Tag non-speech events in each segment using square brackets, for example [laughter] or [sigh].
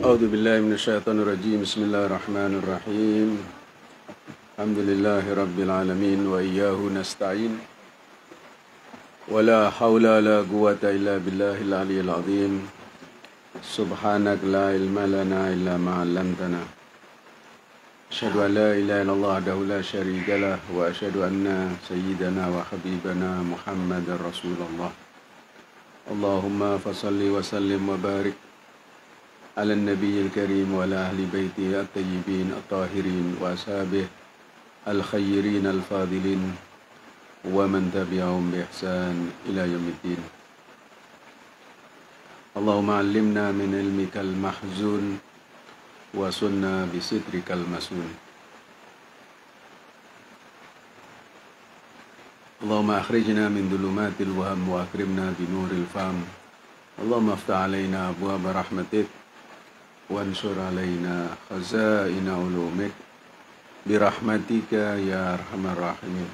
أعوذ بالله من الشيطان الرجيم بسم الله الرحمن الرحيم الحمد لله رب العالمين وإياه نستعين ولا حول ولا قوة إلا بالله العلي العظيم سبحانك لا علم لنا إلا ما علمتنا أشهد أن لا إله إلا الله وحده لا شريك له وأشهد أن سيدنا وحبيبنا محمد رسول الله اللهم فصل وسلم وبارك على النبي الكريم وعلى أهل بيته الطيبين الطاهرين وأصحابه الخيرين الفاضلين ومن تبعهم بإحسان إلى يوم الدين اللهم علمنا من علمك المحزون وسنا بسترك المسنون اللهم أخرجنا من ظلمات الوهم وأكرمنا بنور الفهم اللهم افتح علينا أبواب رحمتك wansur alaina khazaina ulumik birahmatika ya arhamar rahimin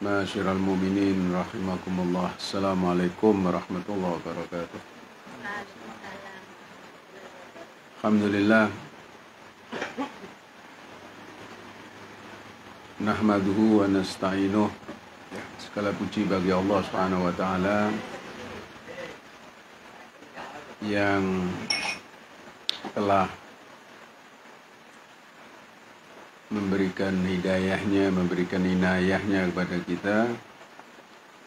Masyiral muminin rahimakumullah Assalamualaikum warahmatullahi wabarakatuh Alhamdulillah Nahmaduhu wa nasta'inuh Segala puji bagi Allah subhanahu wa ta'ala Yang telah memberikan hidayahnya, memberikan inayahnya kepada kita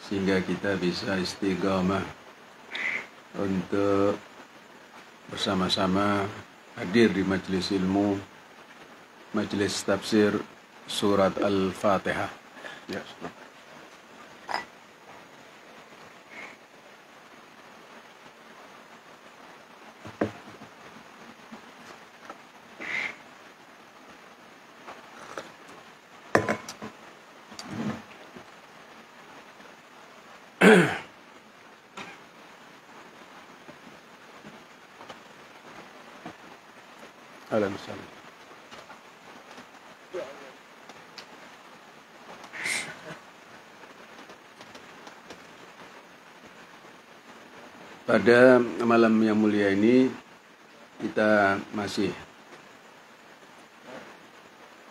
sehingga kita bisa istiqamah untuk bersama-sama hadir di majelis ilmu majelis tafsir surat Al-Fatihah. Ya, yes. اهلا [clears throat] وسهلا Pada malam yang mulia ini kita masih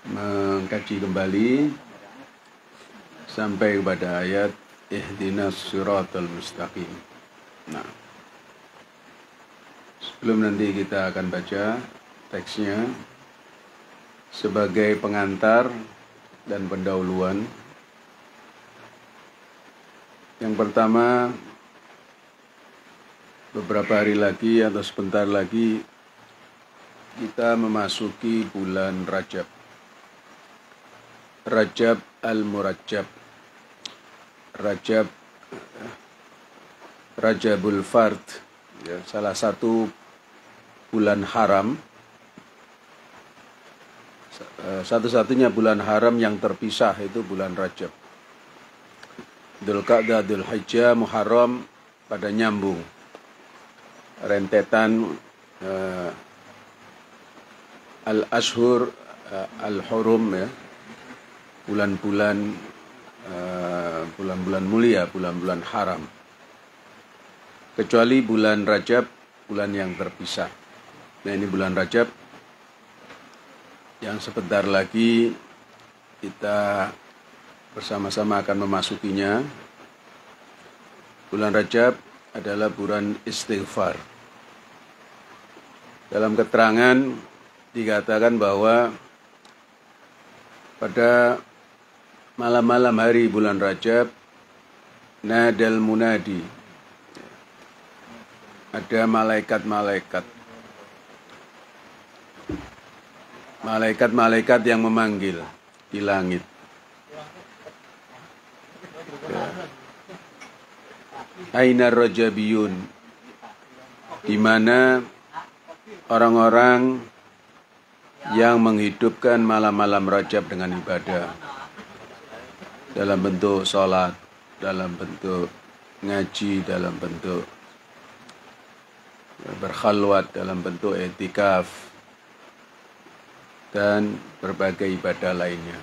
mengkaji kembali sampai kepada ayat ihdinas siratal mustaqim. Nah, sebelum nanti kita akan baca teksnya sebagai pengantar dan pendahuluan. Yang pertama, beberapa hari lagi atau sebentar lagi kita memasuki bulan Rajab. Rajab al-Murajab Rajab Rajabul Fard ya, salah satu bulan haram eh, satu-satunya bulan haram yang terpisah itu bulan Rajab Dhul Qa'dah, Dhul Hijjah, Muharram pada nyambung rentetan uh, eh, Al-Ashur, uh, eh, Al-Hurum ya bulan-bulan Eh, bulan-bulan uh, mulia, bulan-bulan haram. Kecuali bulan Rajab, bulan yang terpisah. Nah ini bulan Rajab yang sebentar lagi kita bersama-sama akan memasukinya. Bulan Rajab adalah bulan istighfar. Dalam keterangan dikatakan bahwa pada malam-malam hari bulan Rajab nadal munadi ada malaikat-malaikat malaikat-malaikat yang memanggil di langit ya. Aina Rajabiyun di mana orang-orang yang menghidupkan malam-malam Rajab dengan ibadah dalam bentuk sholat, dalam bentuk ngaji, dalam bentuk berkhalwat, dalam bentuk etikaf, dan berbagai ibadah lainnya.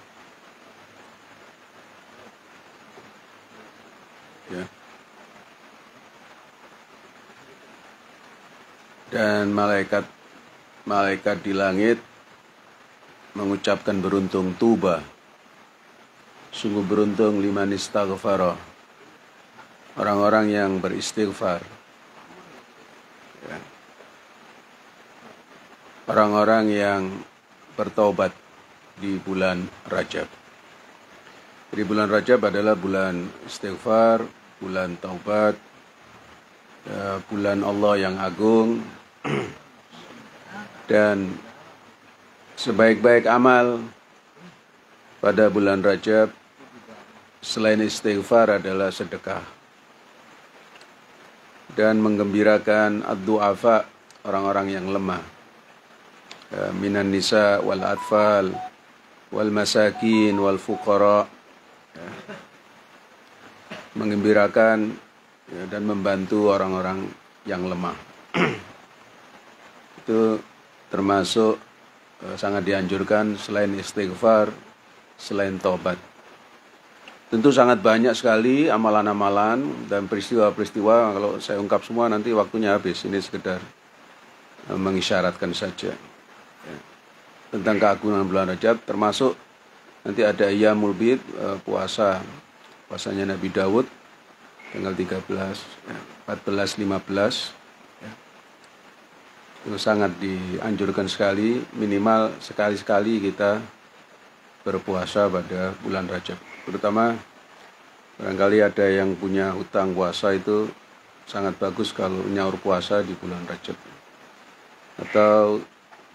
Ya. Dan malaikat malaikat di langit mengucapkan beruntung tuba Sungguh beruntung liman istaghfara. Orang-orang yang beristighfar. Ya. Orang-orang yang bertobat di bulan Rajab. di bulan Rajab adalah bulan istighfar, bulan taubat, ya, bulan Allah yang agung. [clears throat] Dan sebaik-baik amal pada bulan Rajab selain istighfar adalah sedekah dan menggembirakan ad-du'afa orang-orang yang lemah eh, minan nisa wal atfal wal masakin wal fuqara eh, menggembirakan ya, dan membantu orang-orang yang lemah [clears throat] itu termasuk eh, sangat dianjurkan selain istighfar selain tobat Tentu sangat banyak sekali amalan-amalan dan peristiwa-peristiwa kalau saya ungkap semua nanti waktunya habis. Ini sekedar eh, mengisyaratkan saja ya. tentang keagungan bulan Rajab termasuk nanti ada Ia mulbid eh, puasa puasanya Nabi Dawud tanggal 13 14 15 ya. itu sangat dianjurkan sekali minimal sekali-sekali kita berpuasa pada bulan Rajab terutama barangkali ada yang punya utang puasa itu sangat bagus kalau nyaur puasa di bulan Rajab atau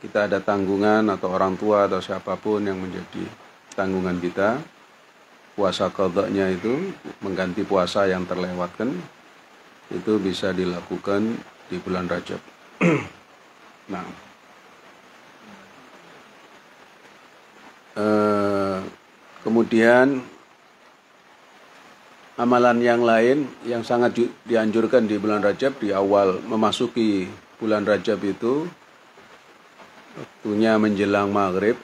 kita ada tanggungan atau orang tua atau siapapun yang menjadi tanggungan kita puasa kodoknya itu mengganti puasa yang terlewatkan itu bisa dilakukan di bulan Rajab [clears throat] nah eh, kemudian amalan yang lain yang sangat dianjurkan di bulan Rajab di awal memasuki bulan Rajab itu waktunya menjelang maghrib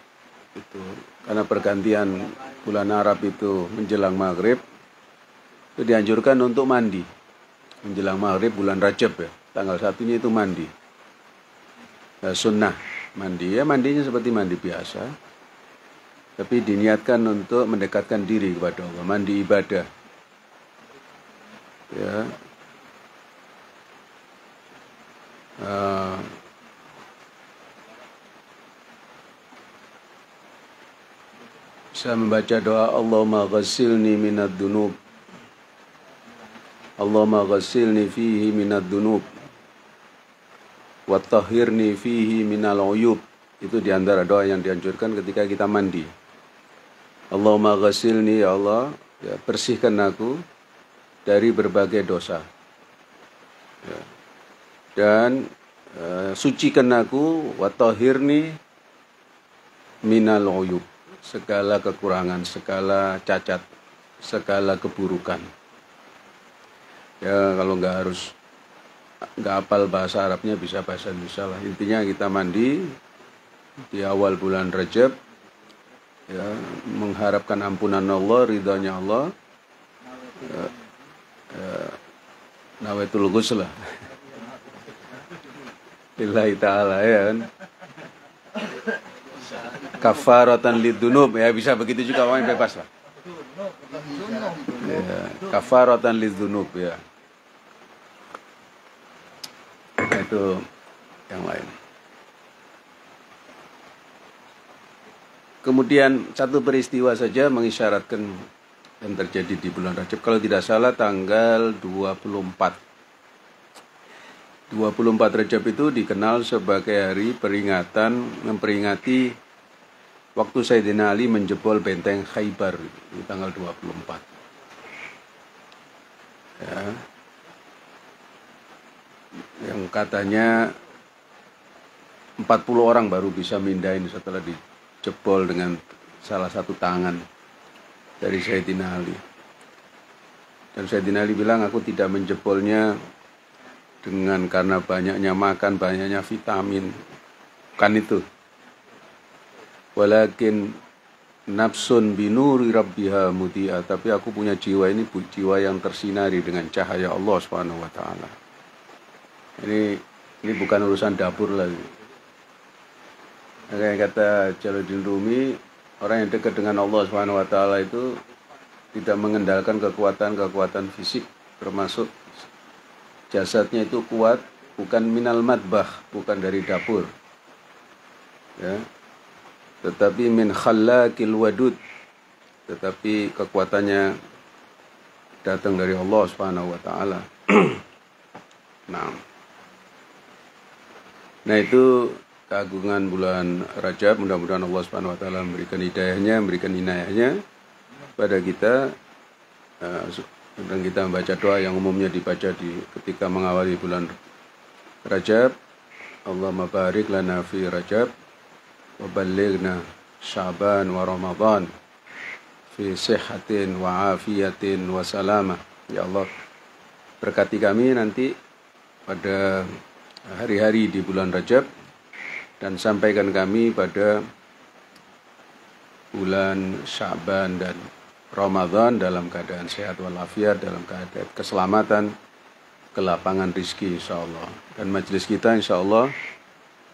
itu karena pergantian bulan Arab itu menjelang maghrib itu dianjurkan untuk mandi menjelang maghrib bulan Rajab ya tanggal satunya itu mandi nah, sunnah mandi ya mandinya seperti mandi biasa tapi diniatkan untuk mendekatkan diri kepada Allah mandi ibadah ya uh, saya membaca doa Allahumma ghasilni minad dunub Allahumma ghasilni fihi minad dunub wattahhirni fihi minal uyub itu diantara doa yang dianjurkan ketika kita mandi Allahumma ghasilni ya Allah ya, bersihkan aku dari berbagai dosa. Ya. Dan e, sucikan aku watohirni minal oyub. segala kekurangan, segala cacat, segala keburukan. Ya kalau nggak harus nggak apal bahasa Arabnya bisa bahasa Indonesia lah. Intinya kita mandi di awal bulan Rajab ya mengharapkan ampunan Allah, ridhonya Allah. Ya, Eh, itu lugus lah lillahi ta'ala ya kan kafaratan lidunub ya bisa begitu juga orang bebas lah ya, kafaratan lidunub ya itu yang lain kemudian satu peristiwa saja mengisyaratkan yang terjadi di bulan Rajab kalau tidak salah tanggal 24 24 Rajab itu dikenal sebagai hari peringatan memperingati waktu Sayyidina Ali menjebol benteng Khaybar di tanggal 24 ya. yang katanya 40 orang baru bisa mindahin setelah dijebol dengan salah satu tangan dari Sayyidina Ali. Dan Sayyidina Ali bilang, aku tidak menjebolnya dengan karena banyaknya makan, banyaknya vitamin. Bukan itu. Walakin nafsun binuri rabbiha mutia. Tapi aku punya jiwa ini jiwa yang tersinari dengan cahaya Allah Subhanahu wa taala. Ini ini bukan urusan dapur lagi. Kayak kata Jalaluddin Rumi, orang yang dekat dengan Allah Subhanahu wa taala itu tidak mengendalikan kekuatan-kekuatan fisik termasuk jasadnya itu kuat bukan minal matbah, bukan dari dapur. Ya. Tetapi min khallakil wadud. Tetapi kekuatannya datang dari Allah Subhanahu wa taala. [clears throat] nah. Nah itu keagungan bulan Rajab. Mudah-mudahan Allah Subhanahu wa taala memberikan hidayahnya, memberikan inayahnya pada kita eh, dan kita membaca doa yang umumnya dibaca di ketika mengawali bulan Rajab. Allah mabarik lana fi Rajab wa ballighna Syaban wa Ramadan fi sihhatin wa afiyatin wa salama. Ya Allah, berkati kami nanti pada hari-hari di bulan Rajab dan sampaikan kami pada bulan Syaban dan Ramadan dalam keadaan sehat walafiat, dalam keadaan keselamatan, kelapangan rizki insya Allah. Dan majelis kita insya Allah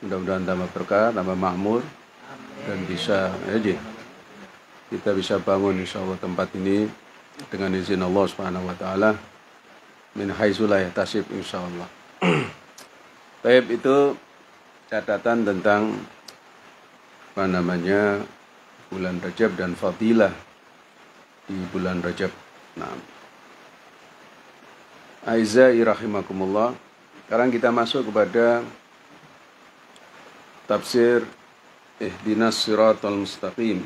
mudah-mudahan tambah berkah, tambah makmur, dan bisa aja ya, kita bisa bangun insya Allah tempat ini dengan izin Allah Subhanahu wa taala min ya tasib insya Allah. Taib [clears throat] itu catatan tentang apa namanya bulan Rajab dan fadilah di bulan Rajab. Nah. Aizai rahimakumullah. Sekarang kita masuk kepada tafsir Ihdinas Siratal Mustaqim.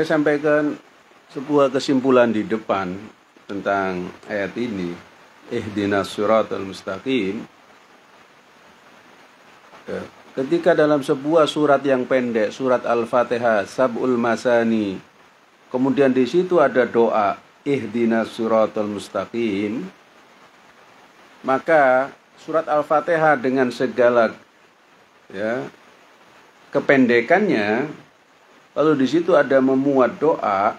Saya sampaikan sebuah kesimpulan di depan tentang ayat ini. Ihdinas suratul mustaqim. Ya, ketika dalam sebuah surat yang pendek, surat Al-Fatihah, Sab'ul Masani, kemudian di situ ada doa, Ihdinas suratul mustaqim, maka surat Al-Fatihah dengan segala ya kependekannya kalau di situ ada memuat doa,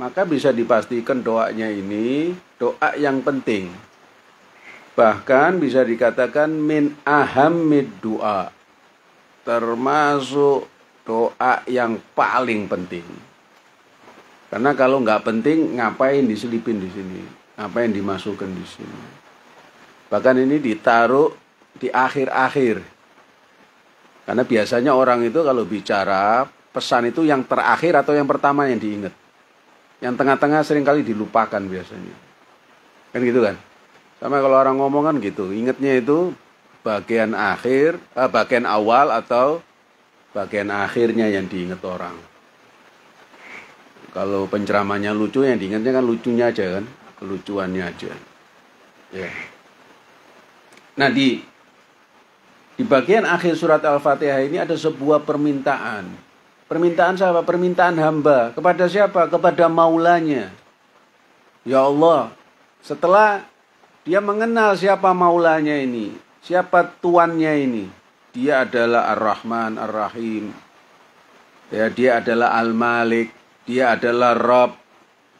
maka bisa dipastikan doanya ini doa yang penting. Bahkan bisa dikatakan min ahamid doa. Termasuk doa yang paling penting. Karena kalau nggak penting, ngapain diselipin di sini? Ngapain dimasukkan di sini? Bahkan ini ditaruh di akhir-akhir. Karena biasanya orang itu kalau bicara pesan itu yang terakhir atau yang pertama yang diingat. Yang tengah-tengah seringkali dilupakan biasanya. Kan gitu kan? Sama kalau orang ngomong kan gitu, ingatnya itu bagian akhir, eh, bagian awal atau bagian akhirnya yang diingat orang. Kalau penceramahnya lucu yang diingatnya kan lucunya aja kan, kelucuannya aja. Ya. Nah di di bagian akhir surat Al-Fatihah ini ada sebuah permintaan Permintaan siapa? Permintaan hamba. Kepada siapa? Kepada maulanya. Ya Allah, setelah dia mengenal siapa maulanya ini, siapa tuannya ini. Dia adalah Ar-Rahman, Ar-Rahim. Ya, dia adalah Al-Malik, dia adalah Rob,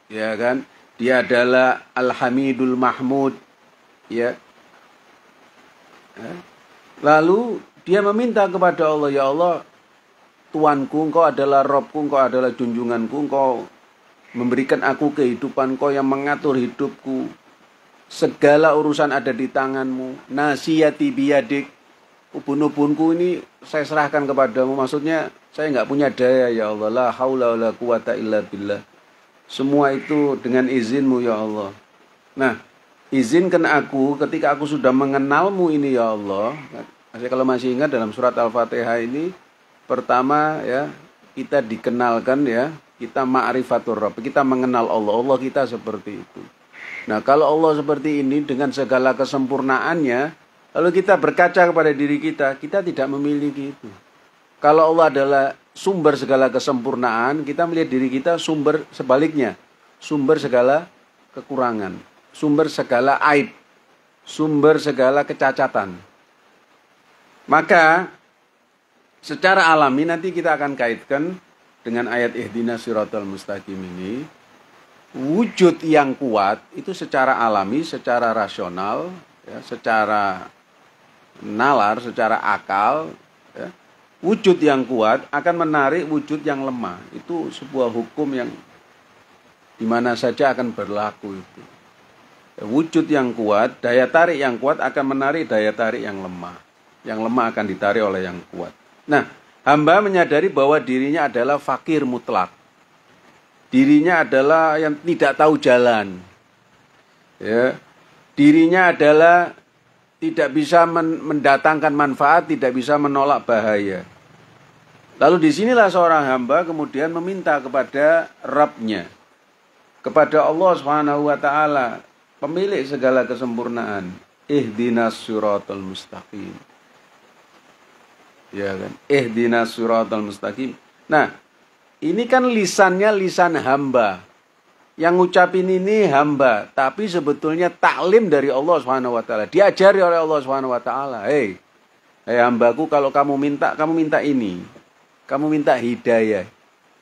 Ya kan? Dia adalah Al-Hamidul Mahmud. Ya. Lalu dia meminta kepada Allah, ya Allah, Tuanku, engkau adalah Robku, engkau adalah junjunganku, engkau memberikan aku kehidupan, engkau yang mengatur hidupku. Segala urusan ada di tanganmu. Nasiyati biyadik, ubun-ubunku ini saya serahkan kepadamu. Maksudnya saya nggak punya daya ya Allah. La haula la quwata illa billah. Semua itu dengan izinmu ya Allah. Nah, izinkan aku ketika aku sudah mengenalmu ini ya Allah. Saya kalau masih ingat dalam surat Al-Fatihah ini pertama ya kita dikenalkan ya kita ma'rifatur Rabb kita mengenal Allah Allah kita seperti itu nah kalau Allah seperti ini dengan segala kesempurnaannya lalu kita berkaca kepada diri kita kita tidak memiliki itu kalau Allah adalah sumber segala kesempurnaan kita melihat diri kita sumber sebaliknya sumber segala kekurangan sumber segala aib sumber segala kecacatan maka Secara alami nanti kita akan kaitkan dengan ayat ihdina siratal mustaqim ini wujud yang kuat itu secara alami, secara rasional, ya, secara nalar, secara akal, ya, wujud yang kuat akan menarik wujud yang lemah. Itu sebuah hukum yang dimana saja akan berlaku itu. Wujud yang kuat, daya tarik yang kuat akan menarik daya tarik yang lemah. Yang lemah akan ditarik oleh yang kuat. Nah, hamba menyadari bahwa dirinya adalah fakir mutlak. Dirinya adalah yang tidak tahu jalan. Ya. Dirinya adalah tidak bisa mendatangkan manfaat, tidak bisa menolak bahaya. Lalu disinilah seorang hamba kemudian meminta kepada Rabnya, kepada Allah Subhanahu wa taala, pemilik segala kesempurnaan, ihdinas suratul mustaqim ya kan eh suratul mustaqim nah ini kan lisannya lisan hamba yang ngucapin ini hamba tapi sebetulnya taklim dari Allah Subhanahu wa taala diajari oleh Allah Subhanahu wa taala hei hey hambaku kalau kamu minta kamu minta ini kamu minta hidayah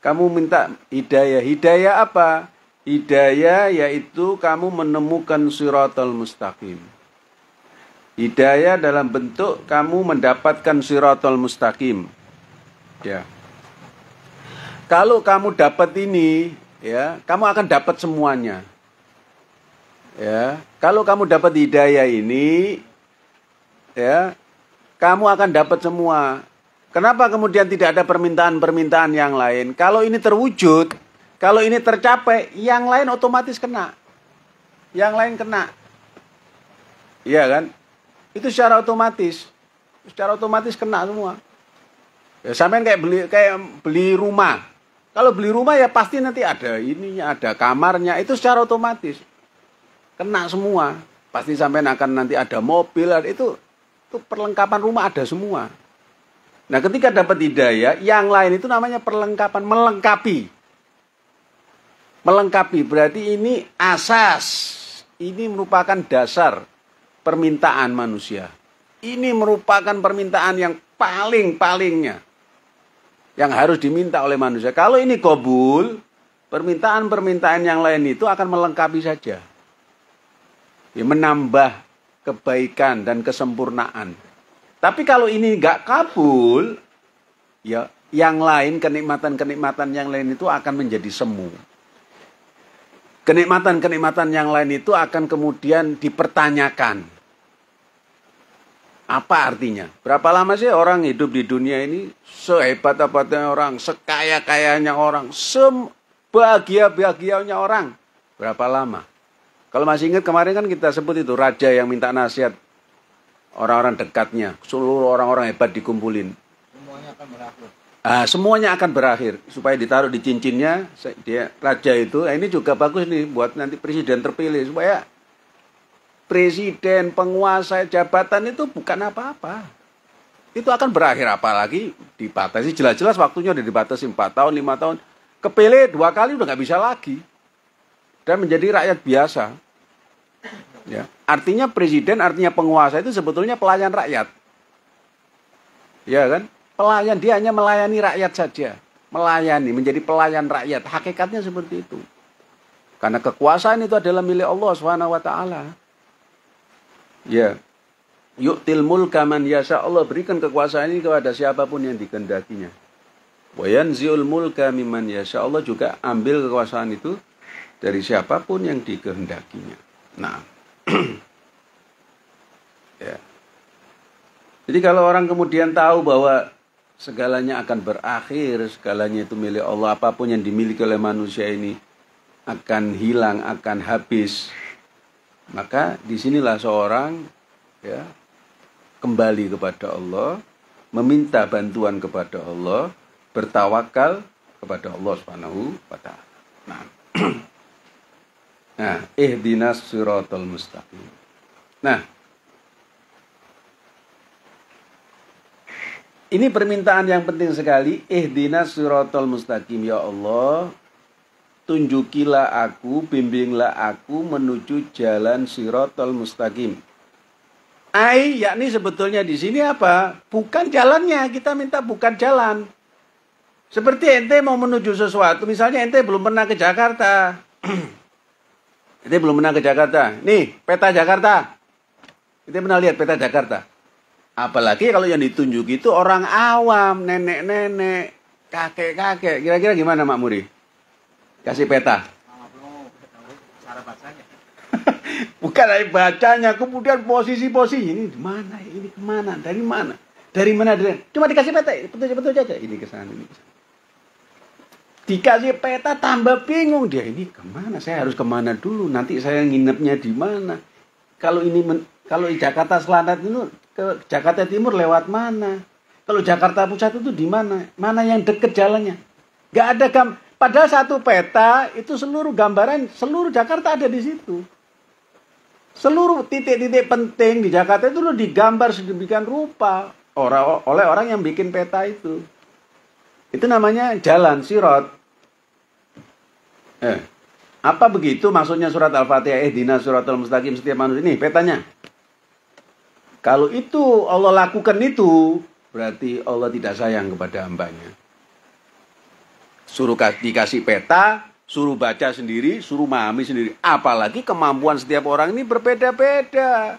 kamu minta hidayah hidayah apa hidayah yaitu kamu menemukan suratul mustaqim Hidayah dalam bentuk kamu mendapatkan sirotol mustaqim. Ya. Kalau kamu dapat ini, ya, kamu akan dapat semuanya. Ya, kalau kamu dapat hidayah ini, ya, kamu akan dapat semua. Kenapa kemudian tidak ada permintaan-permintaan yang lain? Kalau ini terwujud, kalau ini tercapai, yang lain otomatis kena. Yang lain kena. Iya kan? itu secara otomatis secara otomatis kena semua ya, sampean kayak beli kayak beli rumah kalau beli rumah ya pasti nanti ada ininya ada kamarnya itu secara otomatis kena semua pasti sampai akan nanti ada mobil itu itu perlengkapan rumah ada semua nah ketika dapat hidayah yang lain itu namanya perlengkapan melengkapi melengkapi berarti ini asas ini merupakan dasar permintaan manusia. Ini merupakan permintaan yang paling-palingnya yang harus diminta oleh manusia. Kalau ini kobul, permintaan-permintaan yang lain itu akan melengkapi saja. Ya, menambah kebaikan dan kesempurnaan. Tapi kalau ini nggak kabul, ya yang lain kenikmatan-kenikmatan yang lain itu akan menjadi semu. Kenikmatan-kenikmatan yang lain itu akan kemudian dipertanyakan apa artinya? Berapa lama sih orang hidup di dunia ini sehebat-hebatnya orang, sekaya-kayanya orang, sebahagia-bahagianya orang? Berapa lama? Kalau masih ingat kemarin kan kita sebut itu raja yang minta nasihat orang-orang dekatnya, seluruh orang-orang hebat dikumpulin. Semuanya akan berakhir. Ah, semuanya akan berakhir supaya ditaruh di cincinnya dia raja itu. Nah, ini juga bagus nih buat nanti presiden terpilih supaya presiden, penguasa, jabatan itu bukan apa-apa. Itu akan berakhir apalagi dibatasi. Jelas-jelas waktunya udah dibatasi 4 tahun, 5 tahun. Kepilih dua kali udah nggak bisa lagi. Dan menjadi rakyat biasa. Ya. Artinya presiden, artinya penguasa itu sebetulnya pelayan rakyat. Ya kan? Pelayan, dia hanya melayani rakyat saja. Melayani, menjadi pelayan rakyat. Hakikatnya seperti itu. Karena kekuasaan itu adalah milik Allah Swt. Ya. Yu'til mulka man yasha Allah berikan kekuasaan ini kepada siapapun yang dikendakinya. Wa yanzi'ul mulka mimman yasha Allah juga ambil kekuasaan itu dari siapapun yang dikehendakinya. Nah. [clears throat] ya. Jadi kalau orang kemudian tahu bahwa segalanya akan berakhir, segalanya itu milik Allah, apapun yang dimiliki oleh manusia ini akan hilang, akan habis maka disinilah seorang ya kembali kepada Allah, meminta bantuan kepada Allah, bertawakal kepada Allah Subhanahu wa taala. Nah. eh [clears throat] nah, ihdinas suratul mustaqim. Nah, ini permintaan yang penting sekali, ihdinas suratul mustaqim ya Allah, tunjukilah aku, bimbinglah aku menuju jalan sirotol mustaqim. Ai, yakni sebetulnya di sini apa? Bukan jalannya, kita minta bukan jalan. Seperti ente mau menuju sesuatu, misalnya ente belum pernah ke Jakarta. [clears throat] ente belum pernah ke Jakarta. Nih, peta Jakarta. Ente pernah lihat peta Jakarta? Apalagi kalau yang ditunjuk itu orang awam, nenek-nenek, kakek-kakek. Kira-kira gimana Mak Muri? Kasih peta. [laughs] Bukan dari bacanya, kemudian posisi-posisi ini di mana, ini kemana, dari mana, dari mana, dari cuma dikasih peta, betul-betul saja, ini ke sana, ini kesana. Dikasih peta tambah bingung dia ini kemana, saya harus kemana dulu, nanti saya nginepnya di mana. Kalau ini men, kalau di Jakarta Selatan itu ke Jakarta Timur lewat mana? Kalau Jakarta Pusat itu di mana? Mana yang dekat jalannya? Gak ada kam Padahal satu peta itu seluruh gambaran seluruh Jakarta ada di situ. Seluruh titik-titik penting di Jakarta itu lo digambar sedemikian rupa oleh orang yang bikin peta itu. Itu namanya jalan sirot. Eh, apa begitu maksudnya surat Al-Fatihah eh dina Al mustaqim setiap manusia ini petanya? Kalau itu Allah lakukan itu, berarti Allah tidak sayang kepada hambanya. Suruh dikasih peta, suruh baca sendiri, suruh memahami sendiri. Apalagi kemampuan setiap orang ini berbeda-beda.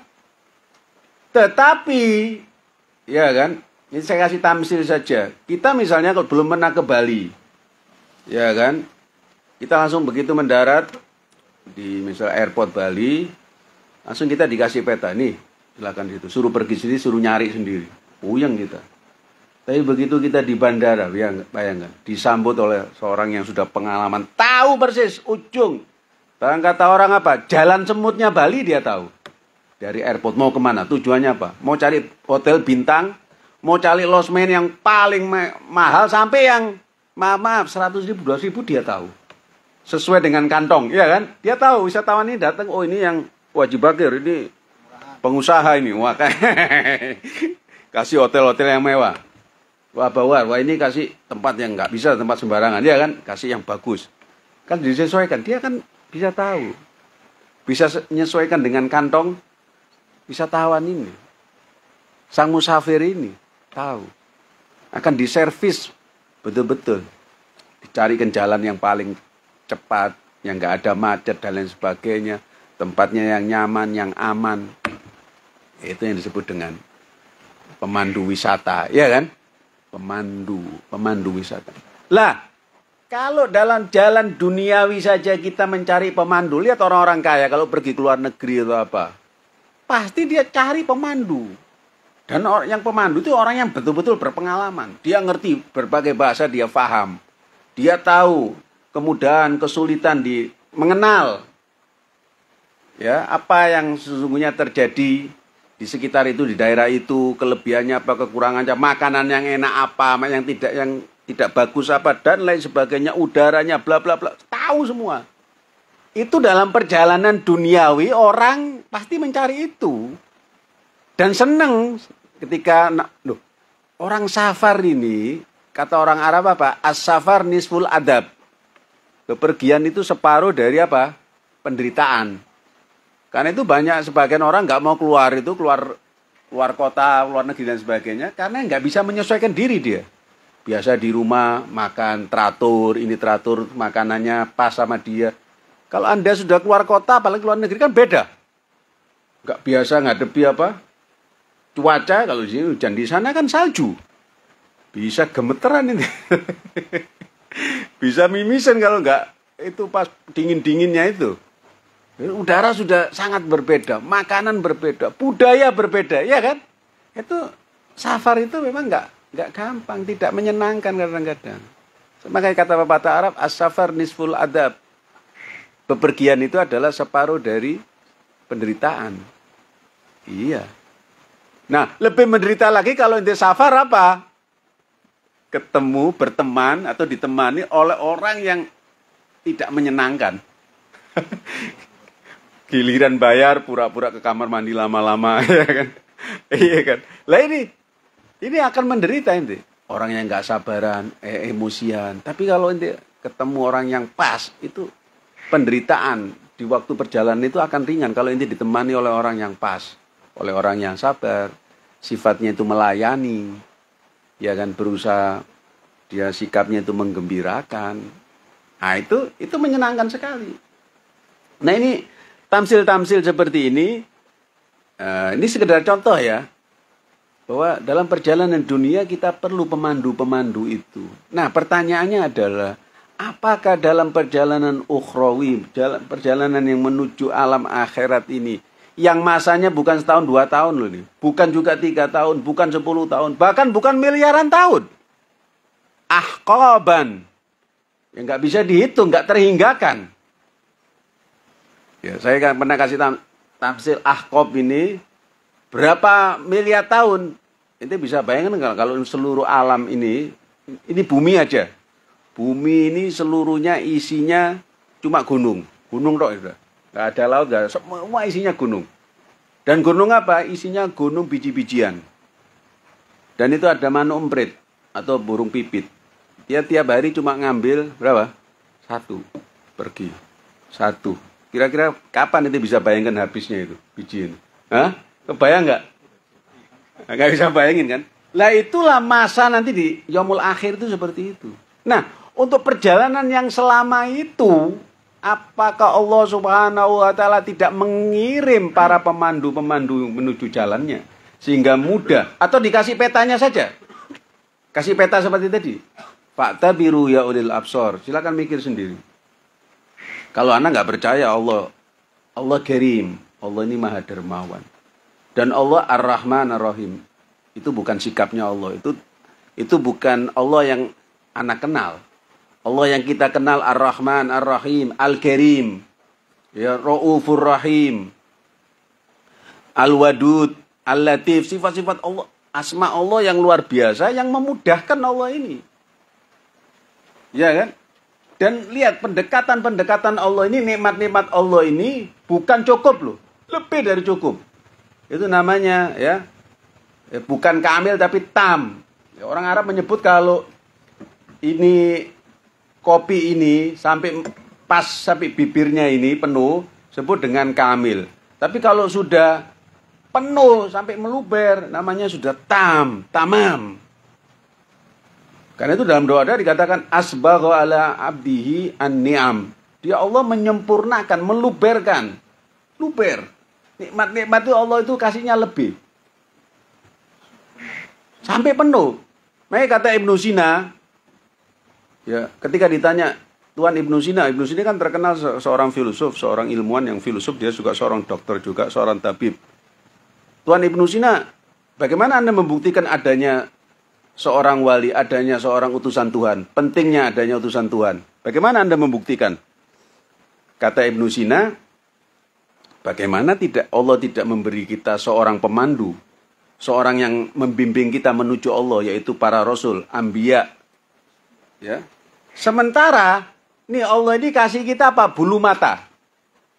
Tetapi, ya kan, ini saya kasih tamsil saja. Kita misalnya kalau belum pernah ke Bali, ya kan, kita langsung begitu mendarat di misal airport Bali, langsung kita dikasih peta nih, silakan situ. Suruh pergi sendiri, suruh nyari sendiri. Puyeng kita. Tapi begitu kita di bandara, ya bayangkan, disambut oleh seorang yang sudah pengalaman, tahu persis ujung. Barang kata orang apa? Jalan semutnya Bali dia tahu. Dari airport mau kemana? Tujuannya apa? Mau cari hotel bintang? Mau cari losmen yang paling ma mahal sampai yang maaf, maaf 100 ribu, 200 ribu dia tahu. Sesuai dengan kantong, ya kan? Dia tahu wisatawan ini datang, oh ini yang wajib bakir, ini pengusaha ini. Wah, [laughs] kasih hotel-hotel yang mewah Wah bawa, wah ini kasih tempat yang nggak bisa tempat sembarangan ya kan, kasih yang bagus. Kan disesuaikan, dia kan bisa tahu. Bisa menyesuaikan dengan kantong wisatawan ini. Sang musafir ini tahu. Akan diservis betul-betul. Dicarikan jalan yang paling cepat, yang nggak ada macet dan lain sebagainya. Tempatnya yang nyaman, yang aman. Itu yang disebut dengan pemandu wisata, ya kan? pemandu, pemandu wisata. Lah, kalau dalam jalan duniawi saja kita mencari pemandu, lihat orang-orang kaya kalau pergi ke luar negeri atau apa. Pasti dia cari pemandu. Dan orang yang pemandu itu orang yang betul-betul berpengalaman. Dia ngerti berbagai bahasa, dia paham. Dia tahu kemudahan, kesulitan di mengenal ya apa yang sesungguhnya terjadi di sekitar itu di daerah itu kelebihannya apa kekurangannya makanan yang enak apa yang tidak yang tidak bagus apa dan lain sebagainya udaranya bla bla bla tahu semua itu dalam perjalanan duniawi orang pasti mencari itu dan seneng ketika loh, orang safar ini kata orang Arab apa as-safar nisful adab bepergian itu separuh dari apa penderitaan karena itu banyak sebagian orang nggak mau keluar itu keluar luar kota, luar negeri dan sebagainya karena nggak bisa menyesuaikan diri dia. Biasa di rumah makan teratur, ini teratur makanannya pas sama dia. Kalau Anda sudah keluar kota, apalagi luar negeri kan beda. Nggak biasa ngadepi apa? Cuaca kalau di sini hujan di sana kan salju. Bisa gemeteran ini. [laughs] bisa mimisan kalau nggak itu pas dingin-dinginnya itu. Udara sudah sangat berbeda, makanan berbeda, budaya berbeda, ya kan? Itu safar itu memang nggak nggak gampang, tidak menyenangkan kadang-kadang. Makanya kata pepatah Arab, as-safar nisful adab. Bepergian itu adalah separuh dari penderitaan. Iya. Nah, lebih menderita lagi kalau inti safar apa? Ketemu, berteman, atau ditemani oleh orang yang tidak menyenangkan. [laughs] giliran bayar pura-pura ke kamar mandi lama-lama [laughs] ya kan iya kan lah ini ini akan menderita ente orang yang nggak sabaran eh, emosian tapi kalau ente ketemu orang yang pas itu penderitaan di waktu perjalanan itu akan ringan kalau ini ditemani oleh orang yang pas oleh orang yang sabar sifatnya itu melayani ya kan berusaha dia sikapnya itu menggembirakan nah itu itu menyenangkan sekali nah ini Tamsil-tamsil seperti ini, uh, ini sekedar contoh ya, bahwa dalam perjalanan dunia kita perlu pemandu-pemandu itu. Nah pertanyaannya adalah, apakah dalam perjalanan ukhrawi, perjalanan yang menuju alam akhirat ini, yang masanya bukan setahun dua tahun loh ini, bukan juga tiga tahun, bukan sepuluh tahun, bahkan bukan miliaran tahun. Ahkoban, yang nggak bisa dihitung, nggak terhinggakan. Ya, saya kan pernah kasih tam tafsir ahkob ini berapa miliar tahun. Itu bisa bayangkan kalau, kalau seluruh alam ini, ini bumi aja. Bumi ini seluruhnya isinya cuma gunung. Gunung dok itu. ada laut, enggak Semua isinya gunung. Dan gunung apa? Isinya gunung biji-bijian. Dan itu ada manumprit atau burung pipit. Dia tiap hari cuma ngambil berapa? Satu. Pergi. Satu. Kira-kira kapan itu bisa bayangkan habisnya itu biji ini? Hah? Kebayang nggak? Nggak bisa bayangin kan? Lah itulah masa nanti di Yomul Akhir itu seperti itu. Nah, untuk perjalanan yang selama itu, apakah Allah Subhanahu wa taala tidak mengirim para pemandu-pemandu menuju jalannya sehingga mudah atau dikasih petanya saja? Kasih peta seperti tadi. Fakta biru ya ulil absor. Silakan mikir sendiri. Kalau anak nggak percaya Allah, Allah kerim, Allah ini maha dermawan. Dan Allah ar-Rahman ar-Rahim. Itu bukan sikapnya Allah, itu itu bukan Allah yang anak kenal. Allah yang kita kenal ar-Rahman ar-Rahim, al-Kerim. Ya, Raufur Rahim. Al-Wadud, Al-Latif, sifat-sifat Allah, asma Allah yang luar biasa yang memudahkan Allah ini. Ya kan? Dan lihat pendekatan-pendekatan Allah ini, nikmat-nikmat Allah ini bukan cukup loh. Lebih dari cukup. Itu namanya ya. Eh, bukan kamil tapi tam. Ya, orang Arab menyebut kalau ini kopi ini sampai pas sampai bibirnya ini penuh sebut dengan kamil. Tapi kalau sudah penuh sampai meluber namanya sudah tam, tamam. Karena itu dalam doa ada dikatakan asbagho ala abdihi an-ni'am. Dia Allah menyempurnakan, meluberkan. Luber. Nikmat-nikmat itu Allah itu kasihnya lebih. Sampai penuh. Makanya kata Ibnu Sina, ya ketika ditanya Tuhan Ibnu Sina, Ibnu Sina kan terkenal se seorang filosof, seorang ilmuwan yang filosof, dia juga seorang dokter juga, seorang tabib. Tuhan Ibnu Sina, bagaimana Anda membuktikan adanya seorang wali, adanya seorang utusan Tuhan, pentingnya adanya utusan Tuhan. Bagaimana Anda membuktikan? Kata Ibnu Sina, bagaimana tidak Allah tidak memberi kita seorang pemandu, seorang yang membimbing kita menuju Allah yaitu para rasul, ambiya. Ya. Sementara nih Allah ini kasih kita apa? Bulu mata.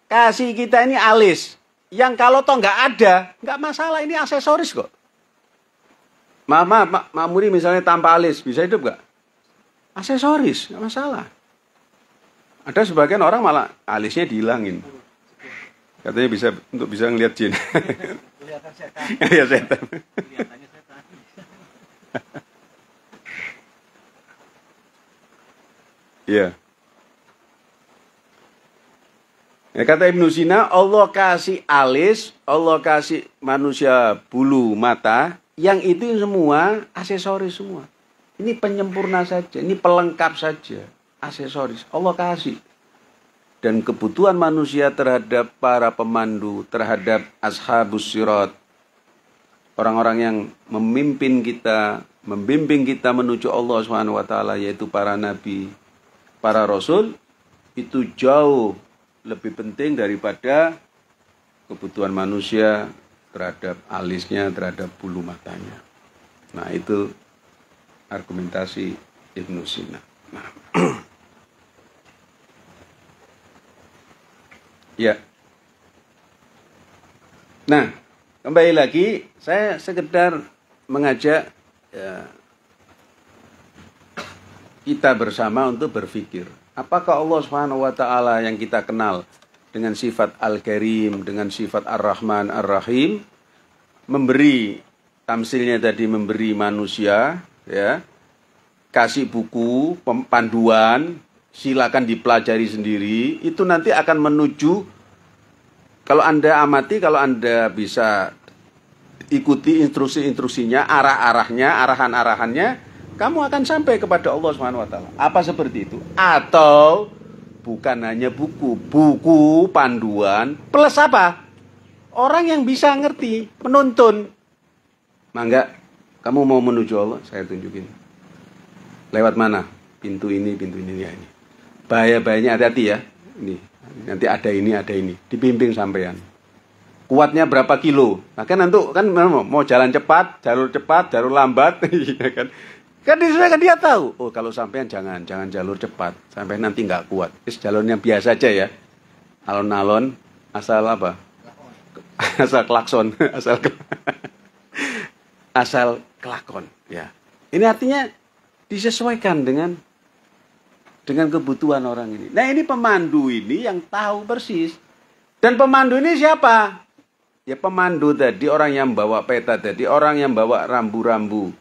Kasih kita ini alis. Yang kalau toh nggak ada, nggak masalah ini aksesoris kok. Mama, Pak Mamuri misalnya tanpa alis, bisa hidup gak? Aksesoris, nggak masalah. Ada sebagian orang malah alisnya dihilangin. Katanya bisa untuk bisa ngelihat jin. Kelihatan setan. Iya setan. Kelihatannya setan. Iya. Ya, kata Ibnu Sina, Allah kasih alis, Allah kasih manusia bulu mata, yang itu semua aksesoris semua. Ini penyempurna saja, ini pelengkap saja, aksesoris. Allah kasih. Dan kebutuhan manusia terhadap para pemandu, terhadap ashabus sirat, orang-orang yang memimpin kita, membimbing kita menuju Allah Subhanahu wa taala yaitu para nabi, para rasul itu jauh lebih penting daripada kebutuhan manusia terhadap alisnya, terhadap bulu matanya. Nah, itu argumentasi Ibnu Sina. Nah. [clears throat] ya. Nah, kembali lagi saya sekedar mengajak ya, kita bersama untuk berpikir, apakah Allah SWT yang kita kenal dengan sifat Al-Karim, dengan sifat Ar-Rahman, Ar-Rahim, memberi tamsilnya tadi memberi manusia ya kasih buku panduan silakan dipelajari sendiri itu nanti akan menuju kalau anda amati kalau anda bisa ikuti instruksi-instruksinya arah-arahnya arahan-arahannya kamu akan sampai kepada Allah Subhanahu Wa Taala apa seperti itu atau bukan hanya buku, buku panduan plus apa? Orang yang bisa ngerti, penonton. Mangga, kamu mau menuju Allah? Saya tunjukin. Lewat mana? Pintu ini, pintu ini, ya ini. Bahaya-bahayanya hati-hati ya. Ini nanti ada ini, ada ini. Dibimbing sampean. Kuatnya berapa kilo? Nah, kan nanti kan mau jalan cepat, jalur cepat, jalur lambat, [laughs] iya kan Kan di sana kan dia tahu. Oh kalau sampean jangan, jangan jalur cepat. Sampai nanti nggak kuat. is jalur yang biasa aja ya. Alon-alon, asal apa? [laughs] Asal klakson, [laughs] asal [laughs] asal kelakon. Ya. Ini artinya disesuaikan dengan dengan kebutuhan orang ini. Nah ini pemandu ini yang tahu persis. Dan pemandu ini siapa? Ya pemandu tadi orang yang bawa peta tadi, orang yang bawa rambu-rambu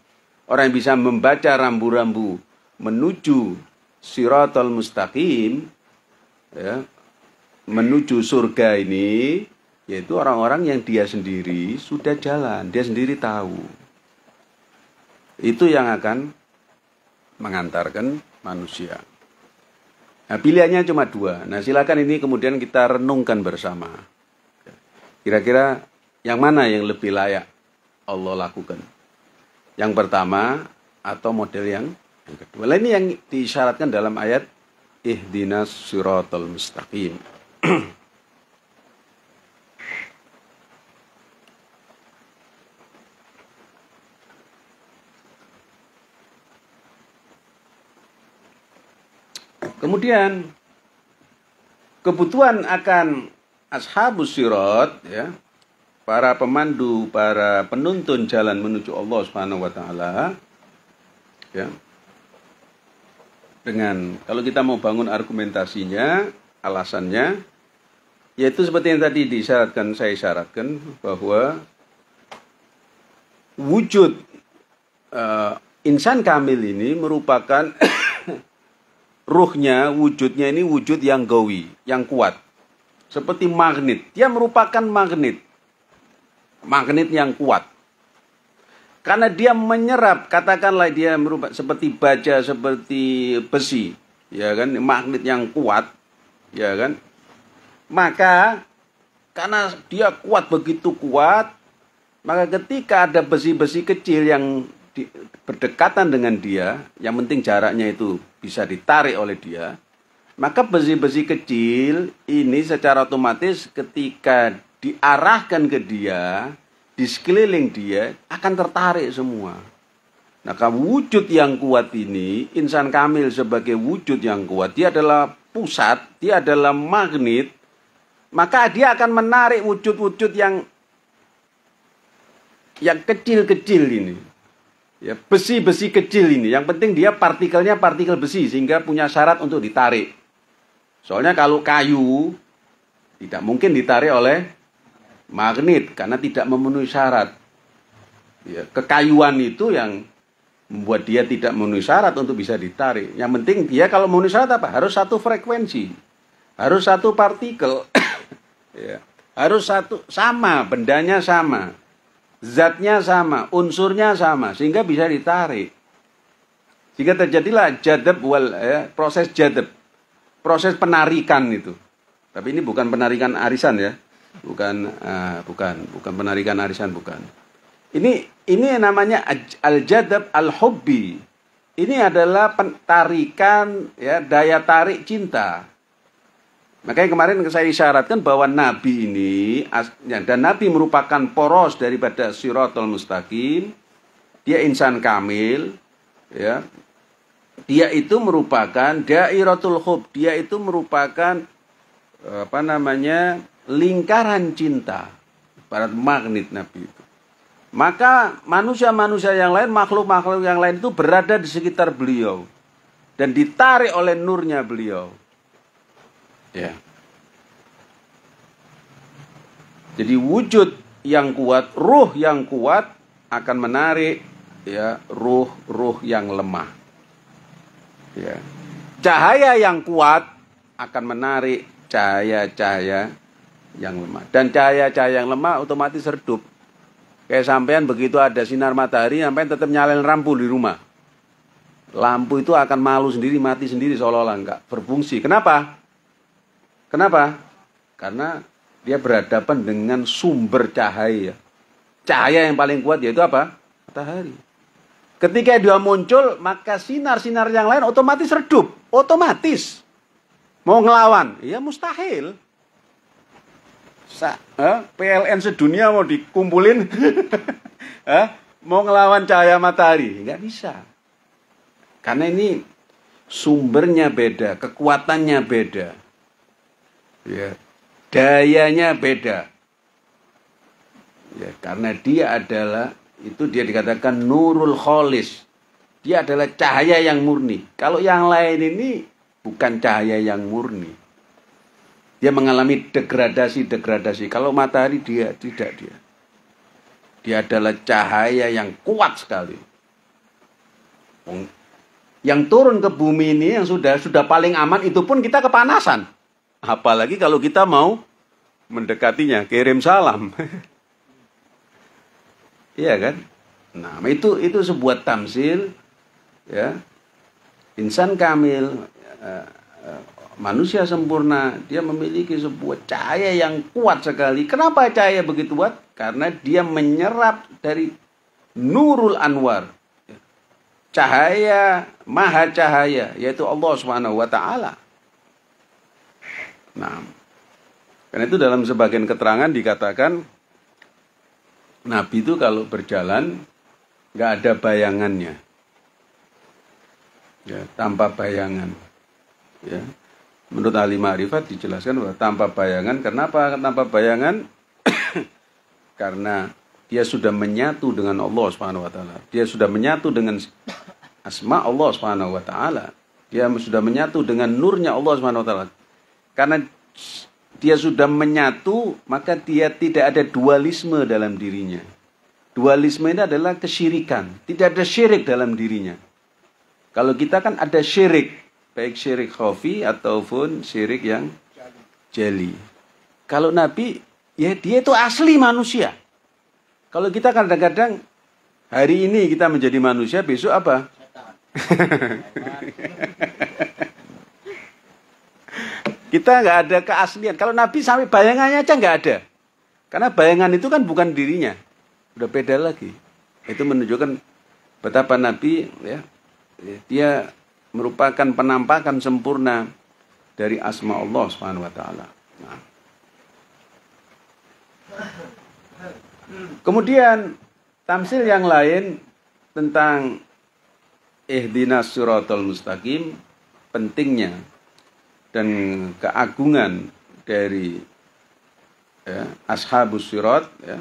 Orang yang bisa membaca rambu-rambu menuju siratul mustaqim ya, menuju surga ini yaitu orang-orang yang dia sendiri sudah jalan, dia sendiri tahu. Itu yang akan mengantarkan manusia. Nah, pilihannya cuma dua. Nah, silakan ini kemudian kita renungkan bersama. Kira-kira yang mana yang lebih layak Allah lakukan? yang pertama atau model yang yang kedua. Nah, ini yang disyaratkan dalam ayat ihdinas suratul mustaqim. Kemudian kebutuhan akan ashabus sirat ya para pemandu, para penuntun jalan menuju Allah Subhanahu wa taala ya. Dengan kalau kita mau bangun argumentasinya, alasannya yaitu seperti yang tadi disyaratkan saya syaratkan bahwa wujud uh, insan kamil ini merupakan [coughs] ruhnya, wujudnya ini wujud yang gawi, yang kuat. Seperti magnet, dia merupakan magnet magnet yang kuat. Karena dia menyerap, katakanlah dia merubah seperti baja, seperti besi, ya kan, magnet yang kuat, ya kan. Maka karena dia kuat begitu kuat, maka ketika ada besi-besi kecil yang di, berdekatan dengan dia, yang penting jaraknya itu bisa ditarik oleh dia, maka besi-besi kecil ini secara otomatis ketika diarahkan ke dia, di sekeliling dia akan tertarik semua. Nah, wujud yang kuat ini, insan kamil sebagai wujud yang kuat, dia adalah pusat, dia adalah magnet, maka dia akan menarik wujud-wujud yang yang kecil-kecil ini. Ya, besi-besi kecil ini. Yang penting dia partikelnya partikel besi sehingga punya syarat untuk ditarik. Soalnya kalau kayu tidak mungkin ditarik oleh magnet karena tidak memenuhi syarat. Ya, kekayuan itu yang membuat dia tidak memenuhi syarat untuk bisa ditarik. Yang penting dia kalau memenuhi syarat apa? Harus satu frekuensi, harus satu partikel, [coughs] ya. harus satu sama, bendanya sama, zatnya sama, unsurnya sama, sehingga bisa ditarik. Sehingga terjadilah jadab wal ya, proses jadab, proses penarikan itu. Tapi ini bukan penarikan arisan ya, bukan uh, bukan bukan penarikan arisan bukan ini ini namanya al jadab al hobi ini adalah pentarikan ya daya tarik cinta makanya kemarin saya isyaratkan bahwa nabi ini ya, dan nabi merupakan poros daripada siratul mustaqim dia insan kamil ya dia itu merupakan dairatul hub dia itu merupakan eh, apa namanya lingkaran cinta, barat magnet Nabi itu. Maka manusia-manusia yang lain, makhluk-makhluk yang lain itu berada di sekitar beliau dan ditarik oleh nurnya beliau. Ya. Jadi wujud yang kuat, ruh yang kuat akan menarik ya ruh-ruh yang lemah. Ya. Cahaya yang kuat akan menarik cahaya-cahaya yang lemah. Dan cahaya-cahaya yang lemah otomatis redup. Kayak sampean begitu ada sinar matahari, sampean tetap nyalain lampu di rumah. Lampu itu akan malu sendiri, mati sendiri seolah-olah enggak berfungsi. Kenapa? Kenapa? Karena dia berhadapan dengan sumber cahaya. Cahaya yang paling kuat yaitu apa? Matahari. Ketika dia muncul, maka sinar-sinar yang lain otomatis redup. Otomatis. Mau ngelawan? Ya mustahil. Sa, eh, PLN sedunia mau dikumpulin, eh, [laughs] mau ngelawan cahaya matahari, nggak bisa. Karena ini sumbernya beda, kekuatannya beda, ya, dayanya beda. Ya, karena dia adalah itu dia dikatakan nurul kholis. Dia adalah cahaya yang murni. Kalau yang lain ini bukan cahaya yang murni. Dia mengalami degradasi-degradasi. Kalau matahari dia tidak dia. Dia adalah cahaya yang kuat sekali. Yang turun ke bumi ini yang sudah sudah paling aman itu pun kita kepanasan. Apalagi kalau kita mau mendekatinya, kirim salam. [laughs] iya kan? Nah, itu itu sebuah tamsil ya. Insan kamil ya, eh, manusia sempurna, dia memiliki sebuah cahaya yang kuat sekali. Kenapa cahaya begitu kuat? Karena dia menyerap dari nurul anwar. Cahaya, maha cahaya, yaitu Allah Subhanahu wa taala. Nah, karena itu dalam sebagian keterangan dikatakan Nabi itu kalau berjalan nggak ada bayangannya, ya, tanpa bayangan. Ya, menurut ahli ma'rifat dijelaskan bahwa tanpa bayangan kenapa tanpa bayangan [coughs] karena dia sudah menyatu dengan Allah Subhanahu wa taala. Dia sudah menyatu dengan asma Allah Subhanahu wa taala. Dia sudah menyatu dengan nurnya Allah Subhanahu wa taala. Karena dia sudah menyatu, maka dia tidak ada dualisme dalam dirinya. Dualisme ini adalah kesyirikan, tidak ada syirik dalam dirinya. Kalau kita kan ada syirik, baik syirik khafi ataupun syirik yang jeli. Kalau Nabi, ya dia itu asli manusia. Kalau kita kadang-kadang hari ini kita menjadi manusia, besok apa? kita nggak ada keaslian. Kalau Nabi sampai bayangannya aja nggak ada. Karena bayangan itu kan bukan dirinya. Udah beda lagi. Itu menunjukkan betapa Nabi ya, ya dia merupakan penampakan sempurna dari asma Allah Subhanahu wa taala. Nah. Kemudian tamsil yang lain tentang ihdinas suratul mustaqim pentingnya dan keagungan dari ya, ashabus surat ya,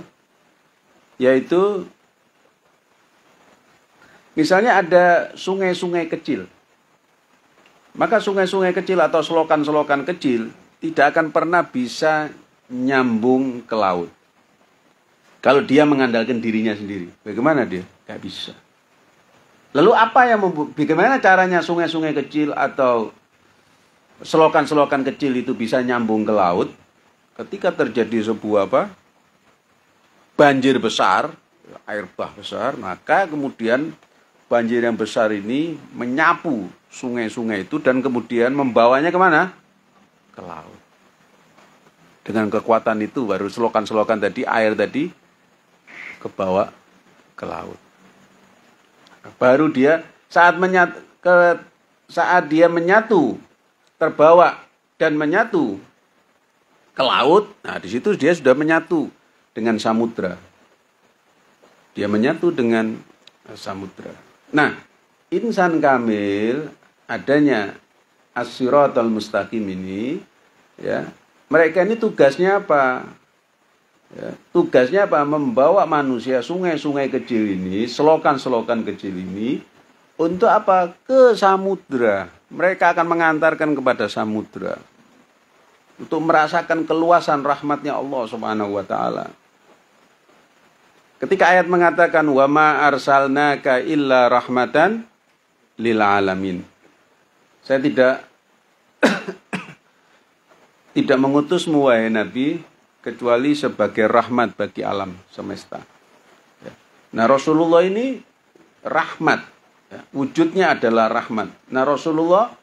yaitu misalnya ada sungai-sungai kecil maka sungai-sungai kecil atau selokan-selokan kecil tidak akan pernah bisa nyambung ke laut. Kalau dia mengandalkan dirinya sendiri, bagaimana dia? Gak bisa. Lalu apa yang bagaimana caranya sungai-sungai kecil atau selokan-selokan kecil itu bisa nyambung ke laut? Ketika terjadi sebuah apa? banjir besar, air bah besar, maka kemudian banjir yang besar ini menyapu sungai-sungai itu dan kemudian membawanya kemana? Ke laut. Dengan kekuatan itu baru selokan-selokan tadi, air tadi kebawa ke laut. Baru dia saat menyat ke, saat dia menyatu, terbawa dan menyatu ke laut, nah di situ dia sudah menyatu dengan samudra. Dia menyatu dengan eh, samudra. Nah, insan kamil adanya as mustaqim ini ya, mereka ini tugasnya apa? Ya, tugasnya apa? Membawa manusia sungai-sungai kecil ini, selokan-selokan kecil ini untuk apa? Ke samudra. Mereka akan mengantarkan kepada samudra untuk merasakan keluasan rahmatnya Allah Subhanahu wa taala. Ketika ayat mengatakan wama arsalnaka illa rahmatan lil alamin. Saya tidak [coughs] tidak mengutusmu wahai Nabi kecuali sebagai rahmat bagi alam semesta. Ya. Nah Rasulullah ini rahmat, ya. wujudnya adalah rahmat. Nah Rasulullah